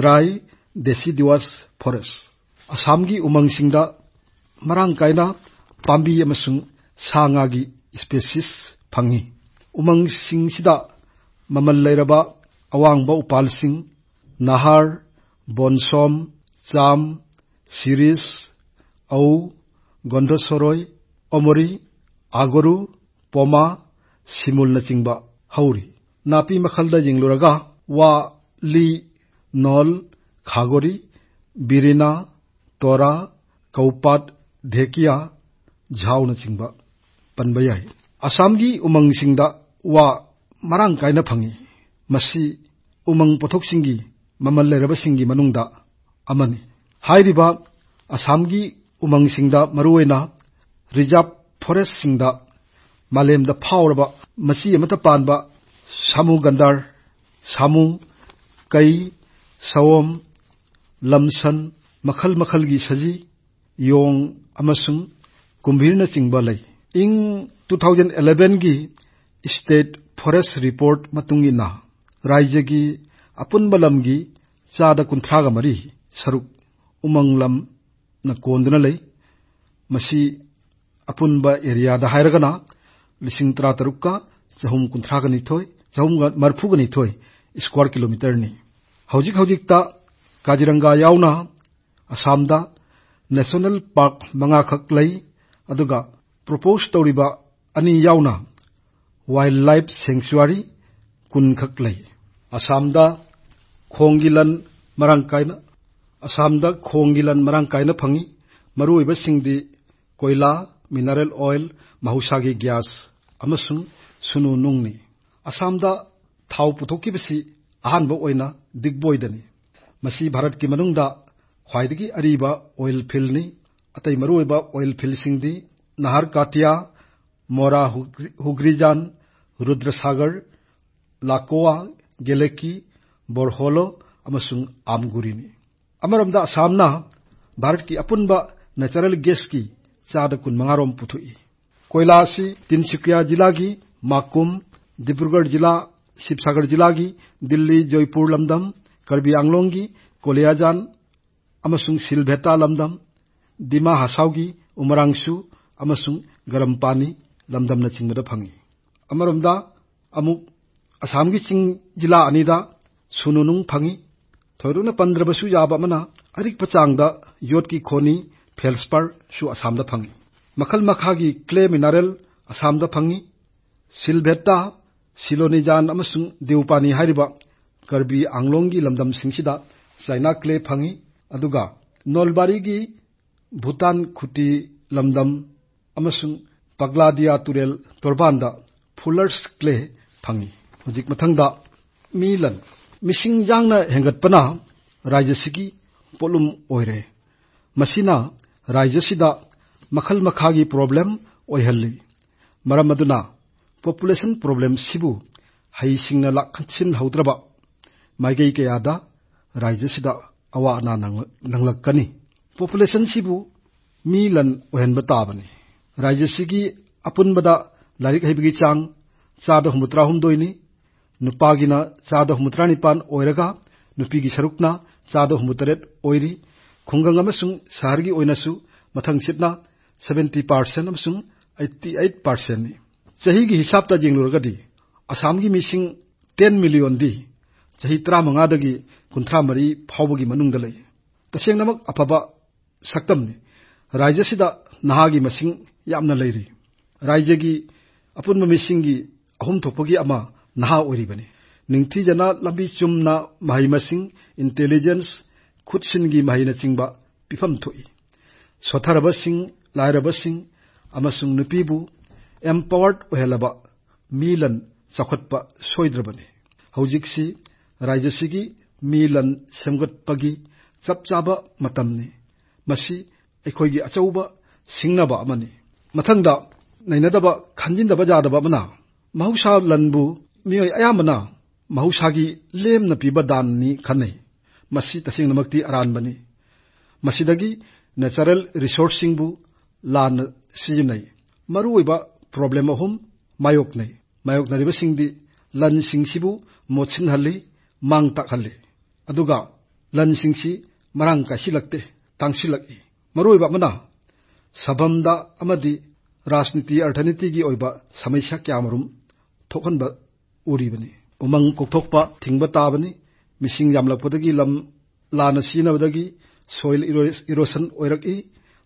dry deciduous forests ꯑꯁꯥꯝꯒꯤ ꯎꯃꯪꯁꯤꯡꯗ ꯃꯔꯥꯡ ꯀꯥꯏꯅ ꯄꯥꯝꯕꯤ ꯑꯃꯁꯨꯡ ꯁꯥ ꯉꯥꯒꯤ ꯁ꯭ꯄꯦꯁꯤꯁ ꯐꯪꯏ ꯎꯃꯪꯁꯤꯡꯁꯤꯗ ꯃꯃꯜ ꯂꯩꯔꯕ ꯑꯋꯥꯡꯕ ꯎꯄꯥꯜꯁꯤꯡ ꯅꯍꯥꯔ ꯕꯣꯟꯁꯣꯝ ꯆꯥꯝ ꯁꯤꯔꯤꯁ ꯑꯧ ꯒꯣꯟꯗꯣꯁꯣꯔꯣꯏ ꯑꯣꯃꯣꯔꯤ ꯑꯥꯒꯣꯔꯨ ꯄꯣꯃꯥ ꯁꯤꯃꯨꯜꯅꯆꯤꯡꯕ ꯍꯧꯔꯤ ꯅꯥꯄꯤ ꯃꯈꯜꯗ ꯌꯦꯡꯂꯨꯔꯒ ꯋꯥ ꯂꯤ ꯅꯣꯜ ꯈꯥꯒꯣꯔꯤ ꯕꯤꯔꯤꯅꯥ ꯇꯣꯔꯥ ꯀꯧꯄꯥꯠ ꯙꯦꯀꯤꯌꯥ ꯓꯥꯎꯅꯆꯤꯡꯕ ꯄꯟꯕ ꯌꯥꯏ ꯑꯁꯥꯝꯒꯤ ꯎꯃꯪꯁꯤꯡꯗ ꯋꯥ ꯃꯔꯥꯡ ꯀꯥꯏꯅ ꯐꯪꯏ ꯃꯁꯤ ꯎꯃꯪ ꯄꯣꯠꯊꯣꯛꯁꯤꯡꯒꯤ ꯃꯃꯜ ꯂꯩꯔꯕꯁꯤꯡꯒꯤ ꯃꯅꯨꯡꯗ ꯑꯃꯅꯤ ꯍꯥꯏꯔꯤꯕ ꯑꯁꯥꯝꯒꯤ ꯎꯃꯪꯁꯤꯡꯗ ꯃꯔꯨꯑꯣꯏꯅ ꯔꯤꯖꯥꯔꯕ ꯐꯣꯔꯦꯁꯁꯤꯡꯗ ꯃꯥꯂꯦꯝꯗ ꯐꯥꯎꯔꯕ ꯃꯆꯤ ꯑꯃꯠꯇ ꯄꯥꯟꯕ ꯁꯥꯃꯨ ꯒꯟꯙꯔ ꯁꯥꯃꯨ ꯀꯩ ꯁꯑꯣꯝ ꯂꯝꯁꯟ ꯃꯈꯜ ꯃꯈꯜꯒꯤ ꯁꯖꯤ ꯌꯣꯡ ꯑꯃꯁꯨꯡ ꯀꯨꯝꯕꯤꯔꯅꯆꯤꯡꯕ ꯂꯩ ꯏꯪ ꯇꯨ ꯊꯥꯎꯖꯟ 2011ꯒꯤ ꯏꯁꯇꯦꯠ ꯐꯣꯔꯦꯁ ꯔꯤꯄꯣꯔꯠ ꯃꯇꯨꯡ ꯏꯟꯅ ꯔꯥꯖ꯭ꯌꯒꯤ ꯑꯄꯨꯟꯕ ꯂꯝꯒꯤ ꯆꯥꯗ ꯀꯨꯟꯊ꯭ꯔꯥꯒ ꯃꯔꯤ ꯁꯔꯨꯛ ꯎꯃꯪ ꯂꯝꯅ ꯀꯣꯟꯗꯨꯅ ꯂꯩ ꯃꯁꯤ ꯑꯄꯨꯟꯕ ꯑꯦꯔꯤꯌꯥꯗ ꯍꯥꯏꯔꯒꯅ ꯂꯤꯁꯤꯡ ꯇꯔꯥ ꯇꯔꯨꯛꯀ ꯆꯍꯨꯝ ꯀꯨꯟꯊ꯭ꯔꯥꯒ ꯅꯤꯊꯣꯏ ꯆꯍꯨꯝꯒ ꯃꯔꯐꯨꯒ ꯅꯤꯊꯣꯏ ꯏꯁꯀ꯭ꯋꯥꯔ ꯀꯤꯂꯣꯃꯤꯇꯔꯅꯤ ꯍꯧꯖꯤꯛ ꯍꯧꯖꯤꯛꯇ ꯀꯥꯖꯤꯔꯪꯒꯥ ꯌꯥꯎꯅ ꯑꯁꯥꯝꯗ ꯅꯦꯁꯅꯦꯜ ꯄꯥꯔꯛ ꯃꯉꯥꯈꯛ ꯂꯩ ꯑꯗꯨꯒ ꯄ꯭ꯔꯣꯄꯣꯖ ꯇꯧꯔꯤꯕ ꯑꯅꯤ ꯌꯥꯎꯅ ꯋꯥꯏꯜ ꯂꯥꯏꯐ ꯁꯦꯡꯆꯨꯋꯥꯔꯤ ꯀꯨꯟꯈꯛ ꯂꯩ ꯑꯁꯥꯝꯗ ꯈꯣꯡꯒꯤ ꯂꯟ ꯃꯔꯥꯡ ꯀꯥꯏꯅ ꯑꯁꯥꯝꯗ ꯈꯣꯡꯒꯤ ꯂꯟ ꯃꯔꯥꯡ ꯀꯥꯏꯅ ꯐꯪꯏ ꯃꯔꯨꯑꯣꯏꯕꯁꯤꯡꯗꯤ ꯀꯣꯏꯂꯥ ꯃꯤꯅꯔꯦꯜ ꯑꯣꯏꯜ ꯃꯍꯧꯁꯥꯒꯤ ꯒ꯭ꯌꯥꯁ ꯑꯃꯁꯨꯡ ꯁꯨꯅꯨ ꯅꯨꯡꯅꯤ ꯑꯁꯥꯝꯗ ꯊꯥꯎ ꯄꯨꯊꯣꯛꯈꯤꯕꯁꯤ ꯑꯍꯥꯟꯕ ꯑꯣꯏꯅ ꯗꯤꯒꯕꯣꯏꯗꯅꯤ ꯃꯁꯤ ꯚꯥꯔꯠꯀꯤ ꯃꯅꯨꯡꯗ ꯈ꯭ꯋꯥꯏꯗꯒꯤ ꯑꯔꯤꯕ ꯑꯣꯏꯜ ꯐꯤꯜꯅꯤ ꯑꯇꯩ ꯃꯔꯨꯑꯣꯏꯕ ꯑꯣꯏꯜ ꯐꯤꯜꯁꯤꯡꯗꯤ ꯅꯍꯔ ꯀꯥꯇꯤꯌꯥ ꯃꯣꯔꯥ ꯍꯨꯒ꯭ꯔꯤꯖꯥꯟ ꯔꯨꯗ꯭ꯔꯁꯥꯒꯔ ꯂꯥꯀꯣꯋꯥ ꯒꯦꯂꯦꯀꯤ ꯕꯣꯔꯍꯣꯂꯣ ꯑꯃꯁꯨꯡ ꯑꯥꯝꯒꯨꯔꯤꯅꯤ ꯑꯃꯔꯣꯝꯗ ꯑꯁꯥꯝꯅ ꯚꯥꯔꯠꯀꯤ ꯑꯄꯨꯟꯕ ꯅꯦꯆꯔꯦꯜ ꯒ꯭ꯌꯥꯁꯀꯤ ꯆꯥꯗ ꯀꯨꯟꯃꯉꯥꯔꯣꯝ ꯄꯨꯊꯣꯛꯏ कोयलासी तिनसुकिया जिला की माकुम डिब्रुगढ़ जिला शिवसागर जिला की दिल्ली जयपुर लमदम कर्बी आंगलोंग की कोलियाजान सिलभेता लमदम दिमा हासाव की उमरांगसु गरम पानी लमदम न चिंगमदा फंगी अमरमदा अमुक असम की चिंग जिला अनिदा सुनुनुंग फंगी थोरुन पंद्रबसु याब अमना अरिक पचांग योट की खोनी फेल्सपर सु असम फंगी मखल मखा की क्ले मिनरल असाद फंगी सिलभेटा सिलोनीजान दिउपानी कर्बी आंगलों की लमदम चाइना क्ले फंगी अदुगा नोलबारी की भूटान खुटी लमदम पगलादिया तुरल तोरबान फुलर्स क्ले फंगी हजिक मथन मिंगजा राज्य की पोलुम राज्य ꯃꯈꯜ ꯃꯈꯥꯒꯤ ꯄ꯭ꯔꯣꯕ꯭ꯂꯦꯝ ꯑꯣꯏꯍꯜꯂꯤ ꯃꯔꯝ ꯑꯗꯨꯅ ꯄꯣꯄꯨꯂꯦꯁꯟ ꯄ꯭ꯔꯣꯕ꯭ꯂꯦꯝꯁꯤꯕꯨ ꯍꯩꯁꯤꯡꯅ ꯂꯥꯛꯁꯤꯟꯍꯧꯗ꯭ꯔꯕ ꯃꯥꯏꯀꯩ ꯀꯌꯥꯗ ꯔꯥꯖ꯭ꯌꯁꯤꯗ ꯑꯋꯥ ꯑꯅꯥ ꯅꯪꯂꯛꯀꯅꯤ ꯄꯣꯄꯨꯂꯦꯁꯟꯁꯤꯕꯨ ꯃꯤ ꯂꯟ ꯑꯣꯏꯍꯟꯕ ꯇꯥꯕꯅꯤ ꯔꯥꯖ꯭ꯌꯁꯤꯒꯤ ꯑꯄꯨꯟꯕꯗ ꯂꯥꯏꯔꯤꯛ ꯍꯩꯕꯒꯤ ꯆꯥꯡ ꯆꯥꯗ ꯍꯨꯝꯐꯨꯇꯔꯥꯍꯨꯝꯗꯣꯏꯅꯤ ꯅꯨꯄꯥꯒꯤꯅ ꯆꯥꯗ ꯍꯨꯝꯐꯨꯇꯔꯥꯅꯤꯄꯥꯟ ꯑꯣꯏꯔꯒ ꯅꯨꯄꯤꯒꯤ ꯁꯔꯨꯛꯅ ꯆꯥꯗ ꯍꯨꯝꯐꯨꯇꯔꯦꯠ ꯑꯣꯏꯔꯤ ꯈꯨꯡꯒꯪ ꯑꯃꯁꯨꯡ ꯁꯍꯔꯒꯤ ꯑꯣꯏꯅꯁꯨ ꯃꯊꯪꯁꯤꯠꯅ seventy percent eighty eight percent चाही हिसाब तक जिंगलुरगा असम की टेन मिलियन चाही तरामी कंथ्रा मरी फाउद ले तस्वीर अफब सकमने राज्य से की मिंग राज्य की अपुन मिशन की अहम निथीजना चुना माही मिंग इंटेलीजेंस खुद सिंह की माही चिंब पीफम थोड़ी सोथरब ಮತ್ತು ನೂಮವರ್ಡ್ಹಲಬ ಮೀಟ್ಪ ಸೋದ್ರವ್ ಸಿ ರಾಜ್ ಸಿಗ ಚಾಕ ಅಚವ್ ಮಥಂದ ಖಂಡಿಸ ಮೌಸ್ಗೆ ಲಾಭ ದನ ನಿಖ ಮಸ್ನಮತಿ ಅರಾ ನೀ ಮೇಚರಲ್ರಿಸೋಸ್ ꯂꯥꯟꯅ ꯁꯤꯖꯤꯟꯅꯩ ꯃꯔꯨꯑꯣꯏꯕ ꯄ꯭ꯔꯣꯕ꯭ꯂꯦꯝ ꯑꯍꯨꯝ ꯃꯥꯌꯣꯛꯅꯩ ꯃꯥꯌꯣꯛꯅꯔꯤꯕꯁꯤꯡꯗꯤ ꯂꯟꯁꯤꯡꯁꯤꯕꯨ ꯃꯣꯠꯁꯤꯟꯍꯜꯂꯤ ꯃꯥꯡ ꯇꯥꯛꯍꯜꯂꯤ ꯑꯗꯨꯒ ꯂꯟꯁꯤꯡꯁꯤ ꯃꯔꯥꯡ ꯀꯥꯏꯁꯤꯜꯂꯛꯇꯦ ꯇꯥꯡꯁꯤꯜꯂꯛꯏ ꯃꯔꯨꯑꯣꯏꯕ ꯑꯃꯅ ꯁꯕꯝꯗ ꯑꯃꯗꯤ ꯔꯥꯖꯅꯤꯇꯤ ꯑꯔꯊꯅꯤꯇꯤꯒꯤ ꯑꯣꯏꯕ ꯁꯃꯁ꯭ꯌꯥ ꯀꯌꯥꯃꯔꯨꯝ ꯊꯣꯛꯍꯟꯕ ꯎꯔꯤꯕꯅꯤ ꯎꯃꯪ ꯀꯣꯛꯊꯣꯛꯄ ꯊꯤꯡꯕ ꯇꯥꯕꯅꯤ ꯃꯤꯁꯤꯡ ꯌꯥꯝꯂꯛꯄꯗꯒꯤ ꯂꯝ ꯂꯥꯟꯅ ꯁꯤꯖꯤꯟꯅꯕꯗꯒꯤ ꯁꯣꯏꯜ ꯏꯔꯣꯁꯟ ꯑꯣꯏꯔꯛꯏ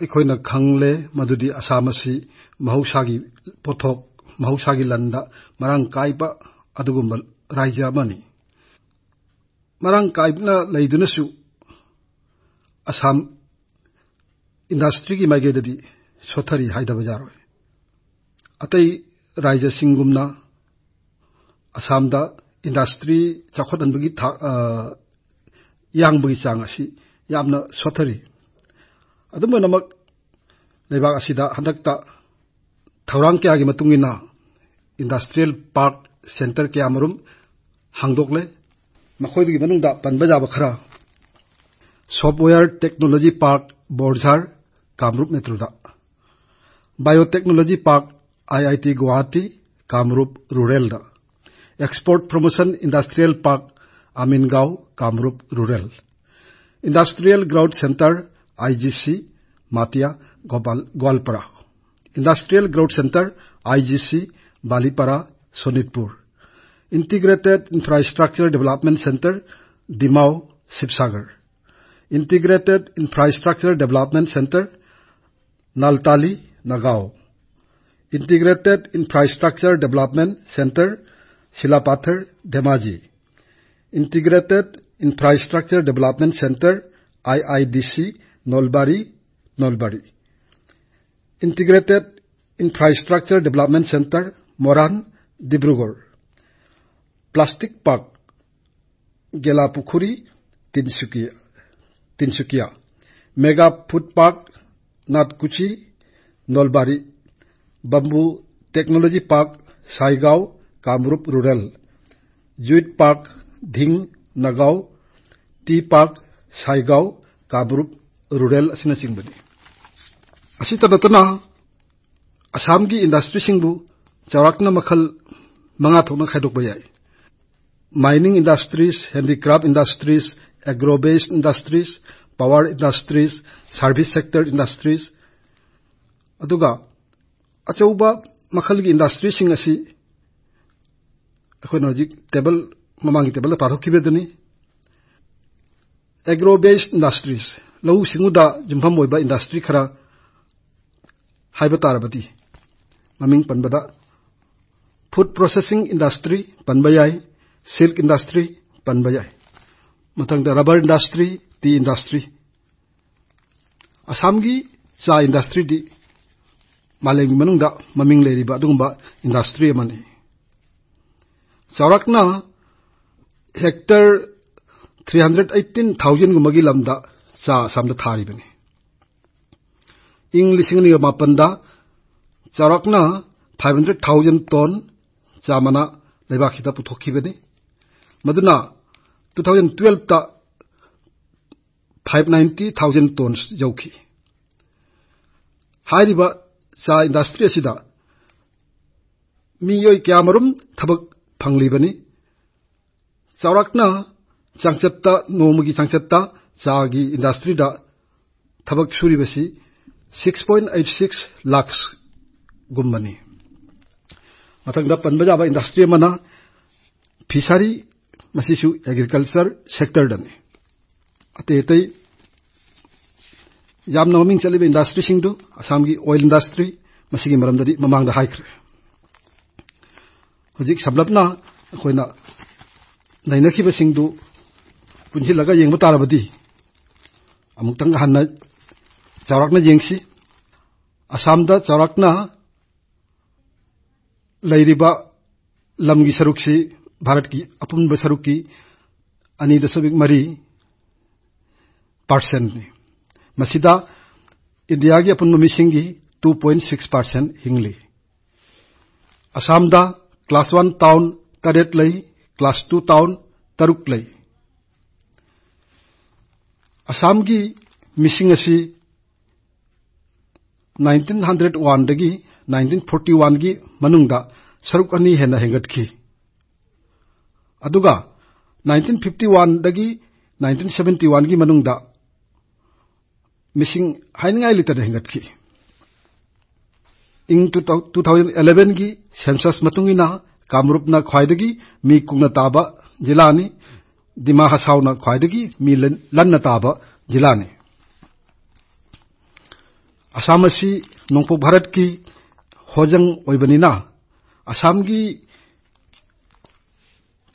ꯑꯩꯈꯣꯏꯅ ꯈꯪꯂꯦ ꯃꯗꯨꯗꯤ ꯑꯁꯥꯝ ꯑꯁꯤ ꯃꯍꯧꯁꯥꯒꯤ ꯄꯣꯠꯊꯣꯛ ꯃꯍꯧꯁꯥꯒꯤ ꯂꯟꯗ ꯃꯔꯥꯡ ꯀꯥꯏꯕ ꯑꯗꯨꯒꯨꯝꯕ ꯔꯥꯖ꯭ꯌ ꯑꯃꯅꯤ ꯃꯔꯥꯡ ꯀꯥꯏꯕꯅ ꯂꯩꯗꯨꯅꯁꯨ ꯑꯁꯥꯝ ꯏꯟꯗꯁꯇ꯭ꯔꯤꯒꯤ ꯃꯥꯏꯀꯩꯗꯗꯤ ꯁꯣꯊꯔꯤ ꯍꯥꯏꯗꯕ ꯌꯥꯔꯣꯏ ꯑꯇꯩ ꯔꯥꯖ꯭ꯌꯁꯤꯡꯒꯨꯝꯅ ꯑꯁꯥꯝꯗ ꯏꯟꯗꯁꯇ꯭ꯔꯤ ꯆꯥꯎꯈꯠꯍꯟꯕꯒꯤ ꯌꯥꯡꯕꯒꯤ ꯆꯥꯡ ꯑꯁꯤ ꯌꯥꯝꯅ ꯁꯣꯊꯔꯤ ꯑꯗꯨꯝ ꯂꯣꯏꯅꯃꯛ ꯂꯩꯕꯥꯛ ꯑꯁꯤꯗ ꯍꯟꯗꯛꯇ ꯊꯧꯔꯥꯡ ꯀꯌꯥꯒꯤ ꯃꯇꯨꯡ ꯏꯟꯅ ꯏꯟꯗꯁꯇ꯭ꯔꯤꯌꯦꯜ ꯄꯥꯔꯛ ꯁꯦꯟꯇꯔ ꯀꯌꯥꯃꯔꯨꯝ ꯍꯥꯡꯗꯣꯛꯂꯦ ꯃꯈꯣꯏꯗꯨꯒꯤ ꯃꯅꯨꯡꯗ ꯄꯟꯕ ꯌꯥꯕ ꯈꯔ software technology park Borjhar Kamrup में त्रुदा biotechnology park IIT Guwahati Kamrup rural the export promotion industrial park Amingaon Kamrup rural industrial growth centre IGC, Matia, Gwalpara. Industrial Growth Center, IGC, Balipara, Sonitpur. Integrated Infrastructure Development Center, Dimao, Sibsagar. Integrated Infrastructure Development Center, Naltali, Nagao. Integrated Infrastructure Development Center, Silapathar, Dhemaji. Integrated Infrastructure Development Center, IIDC, Nolbari, Nolbari. Integrated Infrastructure Development Center, Moran, Dibrugarh. Plastic Park, Gelapukuri, Tinsukia. Tinsukia. Mega Food Park, Natkuchi, Nolbari. Bamboo Technology Park, Saigao, Kamrup Rural. Juit Park, Dhing, Nagao. Tea Park, Saigao, Kamrup rural ꯑꯁꯤꯇ ꯅꯠꯇꯅ इंडस्ट्री ꯏꯟꯗꯁꯇ꯭ꯔꯤꯁꯤꯡꯕꯨ ꯆꯥꯎꯔꯥꯛꯅ ꯃꯈꯜ ꯃꯉꯥ ꯊꯣꯛꯅ ꯈꯥꯏꯗꯣꯛꯄ ꯌꯥꯏ mining industries handicraft industries agro based industries power industries service sector industries अदुगा मखल की इंडस्ट्री सिंह असी अखोन हजिक टेबल ममांगी टेबल पाथोखिबेदनी एग्रो बेस्ड इंडस्ट्रीज ꯂꯧꯎ ꯁꯤꯡꯎꯗ ꯌꯨꯝꯐꯝ ꯑꯣꯏꯕ ꯏꯟꯗꯁꯇ꯭ꯔꯤ ꯈꯔ ꯍꯥꯏꯕ ꯇꯥꯔꯕꯗꯤ ꯃꯃꯤꯡ ꯄꯟꯕꯗ ꯐꯨꯗ ꯄ꯭ꯔꯣꯁꯦꯁꯤꯡ ꯏꯟꯗꯁꯇ꯭ꯔꯤ ꯄꯟꯕ ꯌꯥꯏ ꯁꯤꯜꯛ ꯏꯟꯗꯁꯇ꯭ꯔꯤ ꯄꯟꯕ ꯌꯥꯏ ꯃꯊꯪꯗ ꯔꯕꯔ ꯏꯟꯗꯁꯇ꯭ꯔꯤ ꯇꯤ ꯏꯟꯗꯁꯇ꯭ꯔꯤ ꯑꯁꯥꯝꯒꯤ ꯆꯥ ꯏꯟꯗꯁꯇ꯭ꯔꯤꯗꯤ ꯃꯥꯂꯦꯝꯒꯤ ꯃꯅꯨꯡꯗ ꯃꯃꯤꯡ ꯂꯩꯔꯤꯕ ꯑꯗꯨꯒꯨꯝꯕ ꯏꯟꯗꯁꯇ꯭ꯔꯤ ꯑꯃꯅꯤ ꯆꯥꯎꯔꯥꯛꯅ ꯍꯦꯛꯇꯔ 318,000 ꯒꯨꯝꯕꯒꯤ ꯂꯝꯗ cha samda thari bani ing lising ni ma panda charakna 500000 ton chamana leba khita puthokhi bani maduna 2012 ta 590000 ton jauki hariba cha industry sida mi yoi kya marum thabak phangli bani charakna ꯆꯥꯡꯆꯠꯇ ꯅꯣꯡꯃꯒꯤ ꯆꯥꯡꯆꯠꯇ ꯆꯥꯒꯤ ꯏꯟꯗꯁꯇ꯭ꯔꯤꯗ ꯊꯕꯛ ꯁꯨꯔꯤꯕꯁꯤ 6.86 ꯂꯥꯈ ꯒꯨꯝꯕꯅꯤ ꯃꯊꯪꯗ ꯄꯟꯕ ꯌꯥꯕ ꯏꯟꯗꯁꯇ꯭ꯔꯤ ꯑꯃꯅ ꯐꯤꯁꯥꯔꯤ ꯃꯁꯤꯁꯨ ꯑꯦꯒ꯭ꯔꯤꯀꯜꯆꯔ ꯁꯦꯛꯇꯔꯗꯅꯤ ꯑꯇꯩ ꯑꯇꯩ ꯌꯥꯝꯅ ꯃꯃꯤꯡ ꯆꯠꯂꯤꯕ ꯏꯟꯗꯁꯇ꯭ꯔꯤꯁꯤꯡꯗꯨ ꯑꯁꯥꯝꯒꯤ ꯑꯣꯏꯜ ꯏꯟꯗꯁꯇ꯭ꯔꯤ ꯃꯁꯤꯒꯤ ꯃꯔꯝꯗꯗꯤ ꯃꯃꯥꯡꯗ ꯍꯥꯏꯈ꯭ꯔꯦ ꯍꯧꯖꯤꯛ ꯁꯝꯂꯞꯅ ꯑꯩꯈꯣꯏꯅ ꯅꯩꯅꯈꯤꯕꯁꯤꯡꯗꯨ ꯄꯨꯟꯁꯤꯜꯂꯒ ꯌꯦꯡꯕ ꯇꯥꯔꯕꯗꯤ ꯑꯃꯨꯛꯇꯪ ꯍꯟꯅ ꯆꯥꯎꯔꯥꯛꯅ ꯌꯦꯡꯁꯤ ꯑꯁꯥꯝꯗ ꯆꯥꯎꯔꯥꯛꯅ ꯂꯩꯔꯤꯕ ꯂꯝꯒꯤ ꯁꯔꯨꯛꯁꯤ ꯚꯥꯔꯠꯀꯤ ꯑꯄꯨꯟꯕ ꯁꯔꯨꯛꯀꯤ ꯑꯅꯤ ꯗꯁꯃꯤꯛ ꯃꯔꯤ ꯄꯥꯔꯁꯦꯟꯅꯤ ꯃꯁꯤꯗ ꯏꯟꯗꯤꯌꯥꯒꯤ ꯑꯄꯨꯟꯕ ꯃꯤꯁꯤꯡꯒꯤ ꯇꯨ ꯄꯣꯏꯟꯠ ꯁꯤꯛꯁ ꯄꯥꯔꯁꯦꯟ ꯍꯤꯡꯂꯤ ꯑꯁꯥꯝꯗ ꯀ꯭ꯂꯥꯁ ꯋꯥꯟ ꯇꯥꯎꯟ ꯇꯔꯦꯠ ꯂꯩ ꯀ꯭ꯂꯥꯁ ꯇꯨ ꯇꯥꯎꯟ ꯇꯔꯨꯛ ꯂꯩ असामगी मिसिंग असी 1901 फोर्टी वन गी मनुंगदा सरुक अनि हेन हेंगटखी अदुगा 1951 दगी 1971 गी मनुंगदा मिसिंग हाइनगाई लिटर हेंगटखी इन 2011 गी सेंसस मतुंगिना कामरूपना ख्वाइदगी मी कुंगना ताबा जिलानी Di dimaha sauna khaidugi mi lanna taba jilane asamasi nongpo bharat ki hojang oibani Asamgi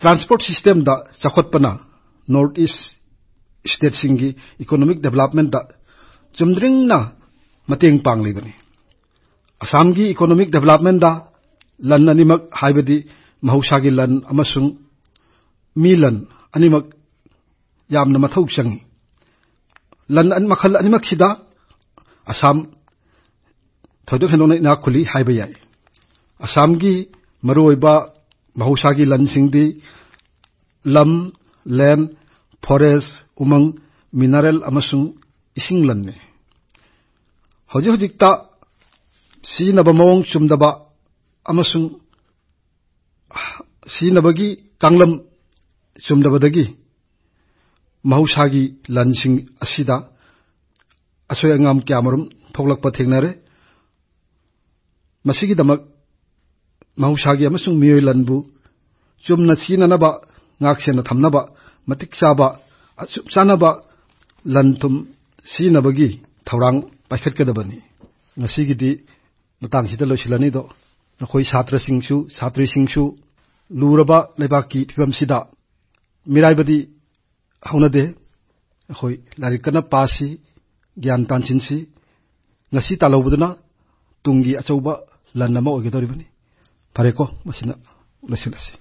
transport system da chakhotpana pana east state economic development da chumdring na mateng pangli bani asam economic development da lanna nimak haibadi mahusha gi amasung milan ꯑꯅꯤꯃꯛ ꯌꯥꯝꯅ ꯃꯊꯧ ꯆꯪꯏ ꯂꯟ ꯃꯈꯜ ꯑꯅꯤꯃꯛꯁꯤꯗ ꯑꯁꯥꯝ ꯊꯣꯏꯗꯣꯛ ꯍꯦꯟꯗꯣꯛꯅ ꯏꯅꯥꯛ ꯈꯨꯜꯂꯤ ꯍꯥꯏꯕ ꯌꯥꯏ ꯑꯁꯥꯝꯒꯤ ꯃꯔꯨꯑꯣꯏꯕ ꯃꯍꯧꯁꯥꯒꯤ ꯂꯟꯁꯤꯡꯗꯤ ꯂꯝ ꯂꯦꯟ ꯐꯣꯔꯦꯁ ꯎꯃꯪ ꯃꯤꯅꯔꯦꯜ ꯑꯃꯁꯨꯡ ꯏꯁꯤꯡ ꯂꯟꯅꯤ ꯍꯧꯖꯤꯛ ꯍꯧꯖꯤꯛꯇ ꯁꯤꯖꯤꯟꯅꯕ ꯃꯑꯣꯡ ꯆꯨꯝꯗꯕ ꯑꯃꯁꯨꯡ ꯁꯤꯖꯤꯟꯅꯕꯒꯤ ꯀꯥꯡꯂꯝ ꯆꯨꯝꯗꯕꯗꯒꯤ ꯃꯍꯧꯁꯥꯒꯤ ꯂꯟꯁꯤꯡ ꯑꯁꯤꯗ ꯑꯁꯣꯏ ꯑꯉꯥꯝ ꯀꯌꯥꯃꯔꯨꯝ ꯊꯣꯛꯂꯛꯄ ꯊꯦꯡꯅꯔꯦ ꯃꯁꯤꯒꯤꯗꯃꯛ ꯃꯍꯧꯁꯥꯒꯤ ꯑꯃꯁꯨꯡ ꯃꯤꯑꯣꯏ ꯂꯟꯕꯨ ꯆꯨꯝꯅ ꯁꯤꯖꯤꯟꯅꯅꯕ ꯉꯥꯛꯁꯦꯟꯅ ꯊꯝꯅꯕ ꯃꯇꯤꯛ ꯆꯥꯕ ꯑꯆꯨꯝ ꯆꯥꯅꯕ ꯂꯟ ꯊꯨꯝ ꯁꯤꯖꯤꯟꯅꯕꯒꯤ ꯊꯧꯔꯥꯡ ꯄꯥꯏꯈꯠꯀꯗꯕꯅꯤ ꯉꯁꯤꯒꯤꯗꯤ ꯃꯇꯥꯡꯁꯤꯗ ꯂꯣꯏꯁꯤꯜꯂꯅꯤꯗꯣ ꯅꯈꯣꯏ ꯁꯥꯇ꯭ꯔꯁꯤꯡꯁꯨ ꯁꯥꯇ꯭ꯔꯤꯁꯤꯡꯁꯨ ꯂꯨꯔꯕ ꯂꯩꯕꯥꯛꯀꯤ ꯐꯤꯕꯝꯁꯤꯗ ꯃꯤꯔꯥꯏꯕꯗꯤ ꯍꯧꯅꯗꯦ ꯑꯩꯈꯣꯏ ꯂꯥꯏꯔꯤꯛ ꯀꯟꯅ ꯄꯥꯁꯤ ꯒ꯭ꯌꯥꯟ ꯇꯥꯟꯁꯤꯟꯁꯤ ꯉꯁꯤ ꯇꯥꯜꯍꯧꯕꯗꯨꯅ ꯇꯨꯡꯒꯤ ꯑꯆꯧꯕ ꯂꯟ ꯑꯃ ꯑꯣꯏꯒꯗꯧꯔꯤꯕꯅꯤ ꯐꯔꯦꯀꯣ ꯃꯁꯤꯅ ꯂꯣꯏꯁꯤꯜꯂꯁꯤ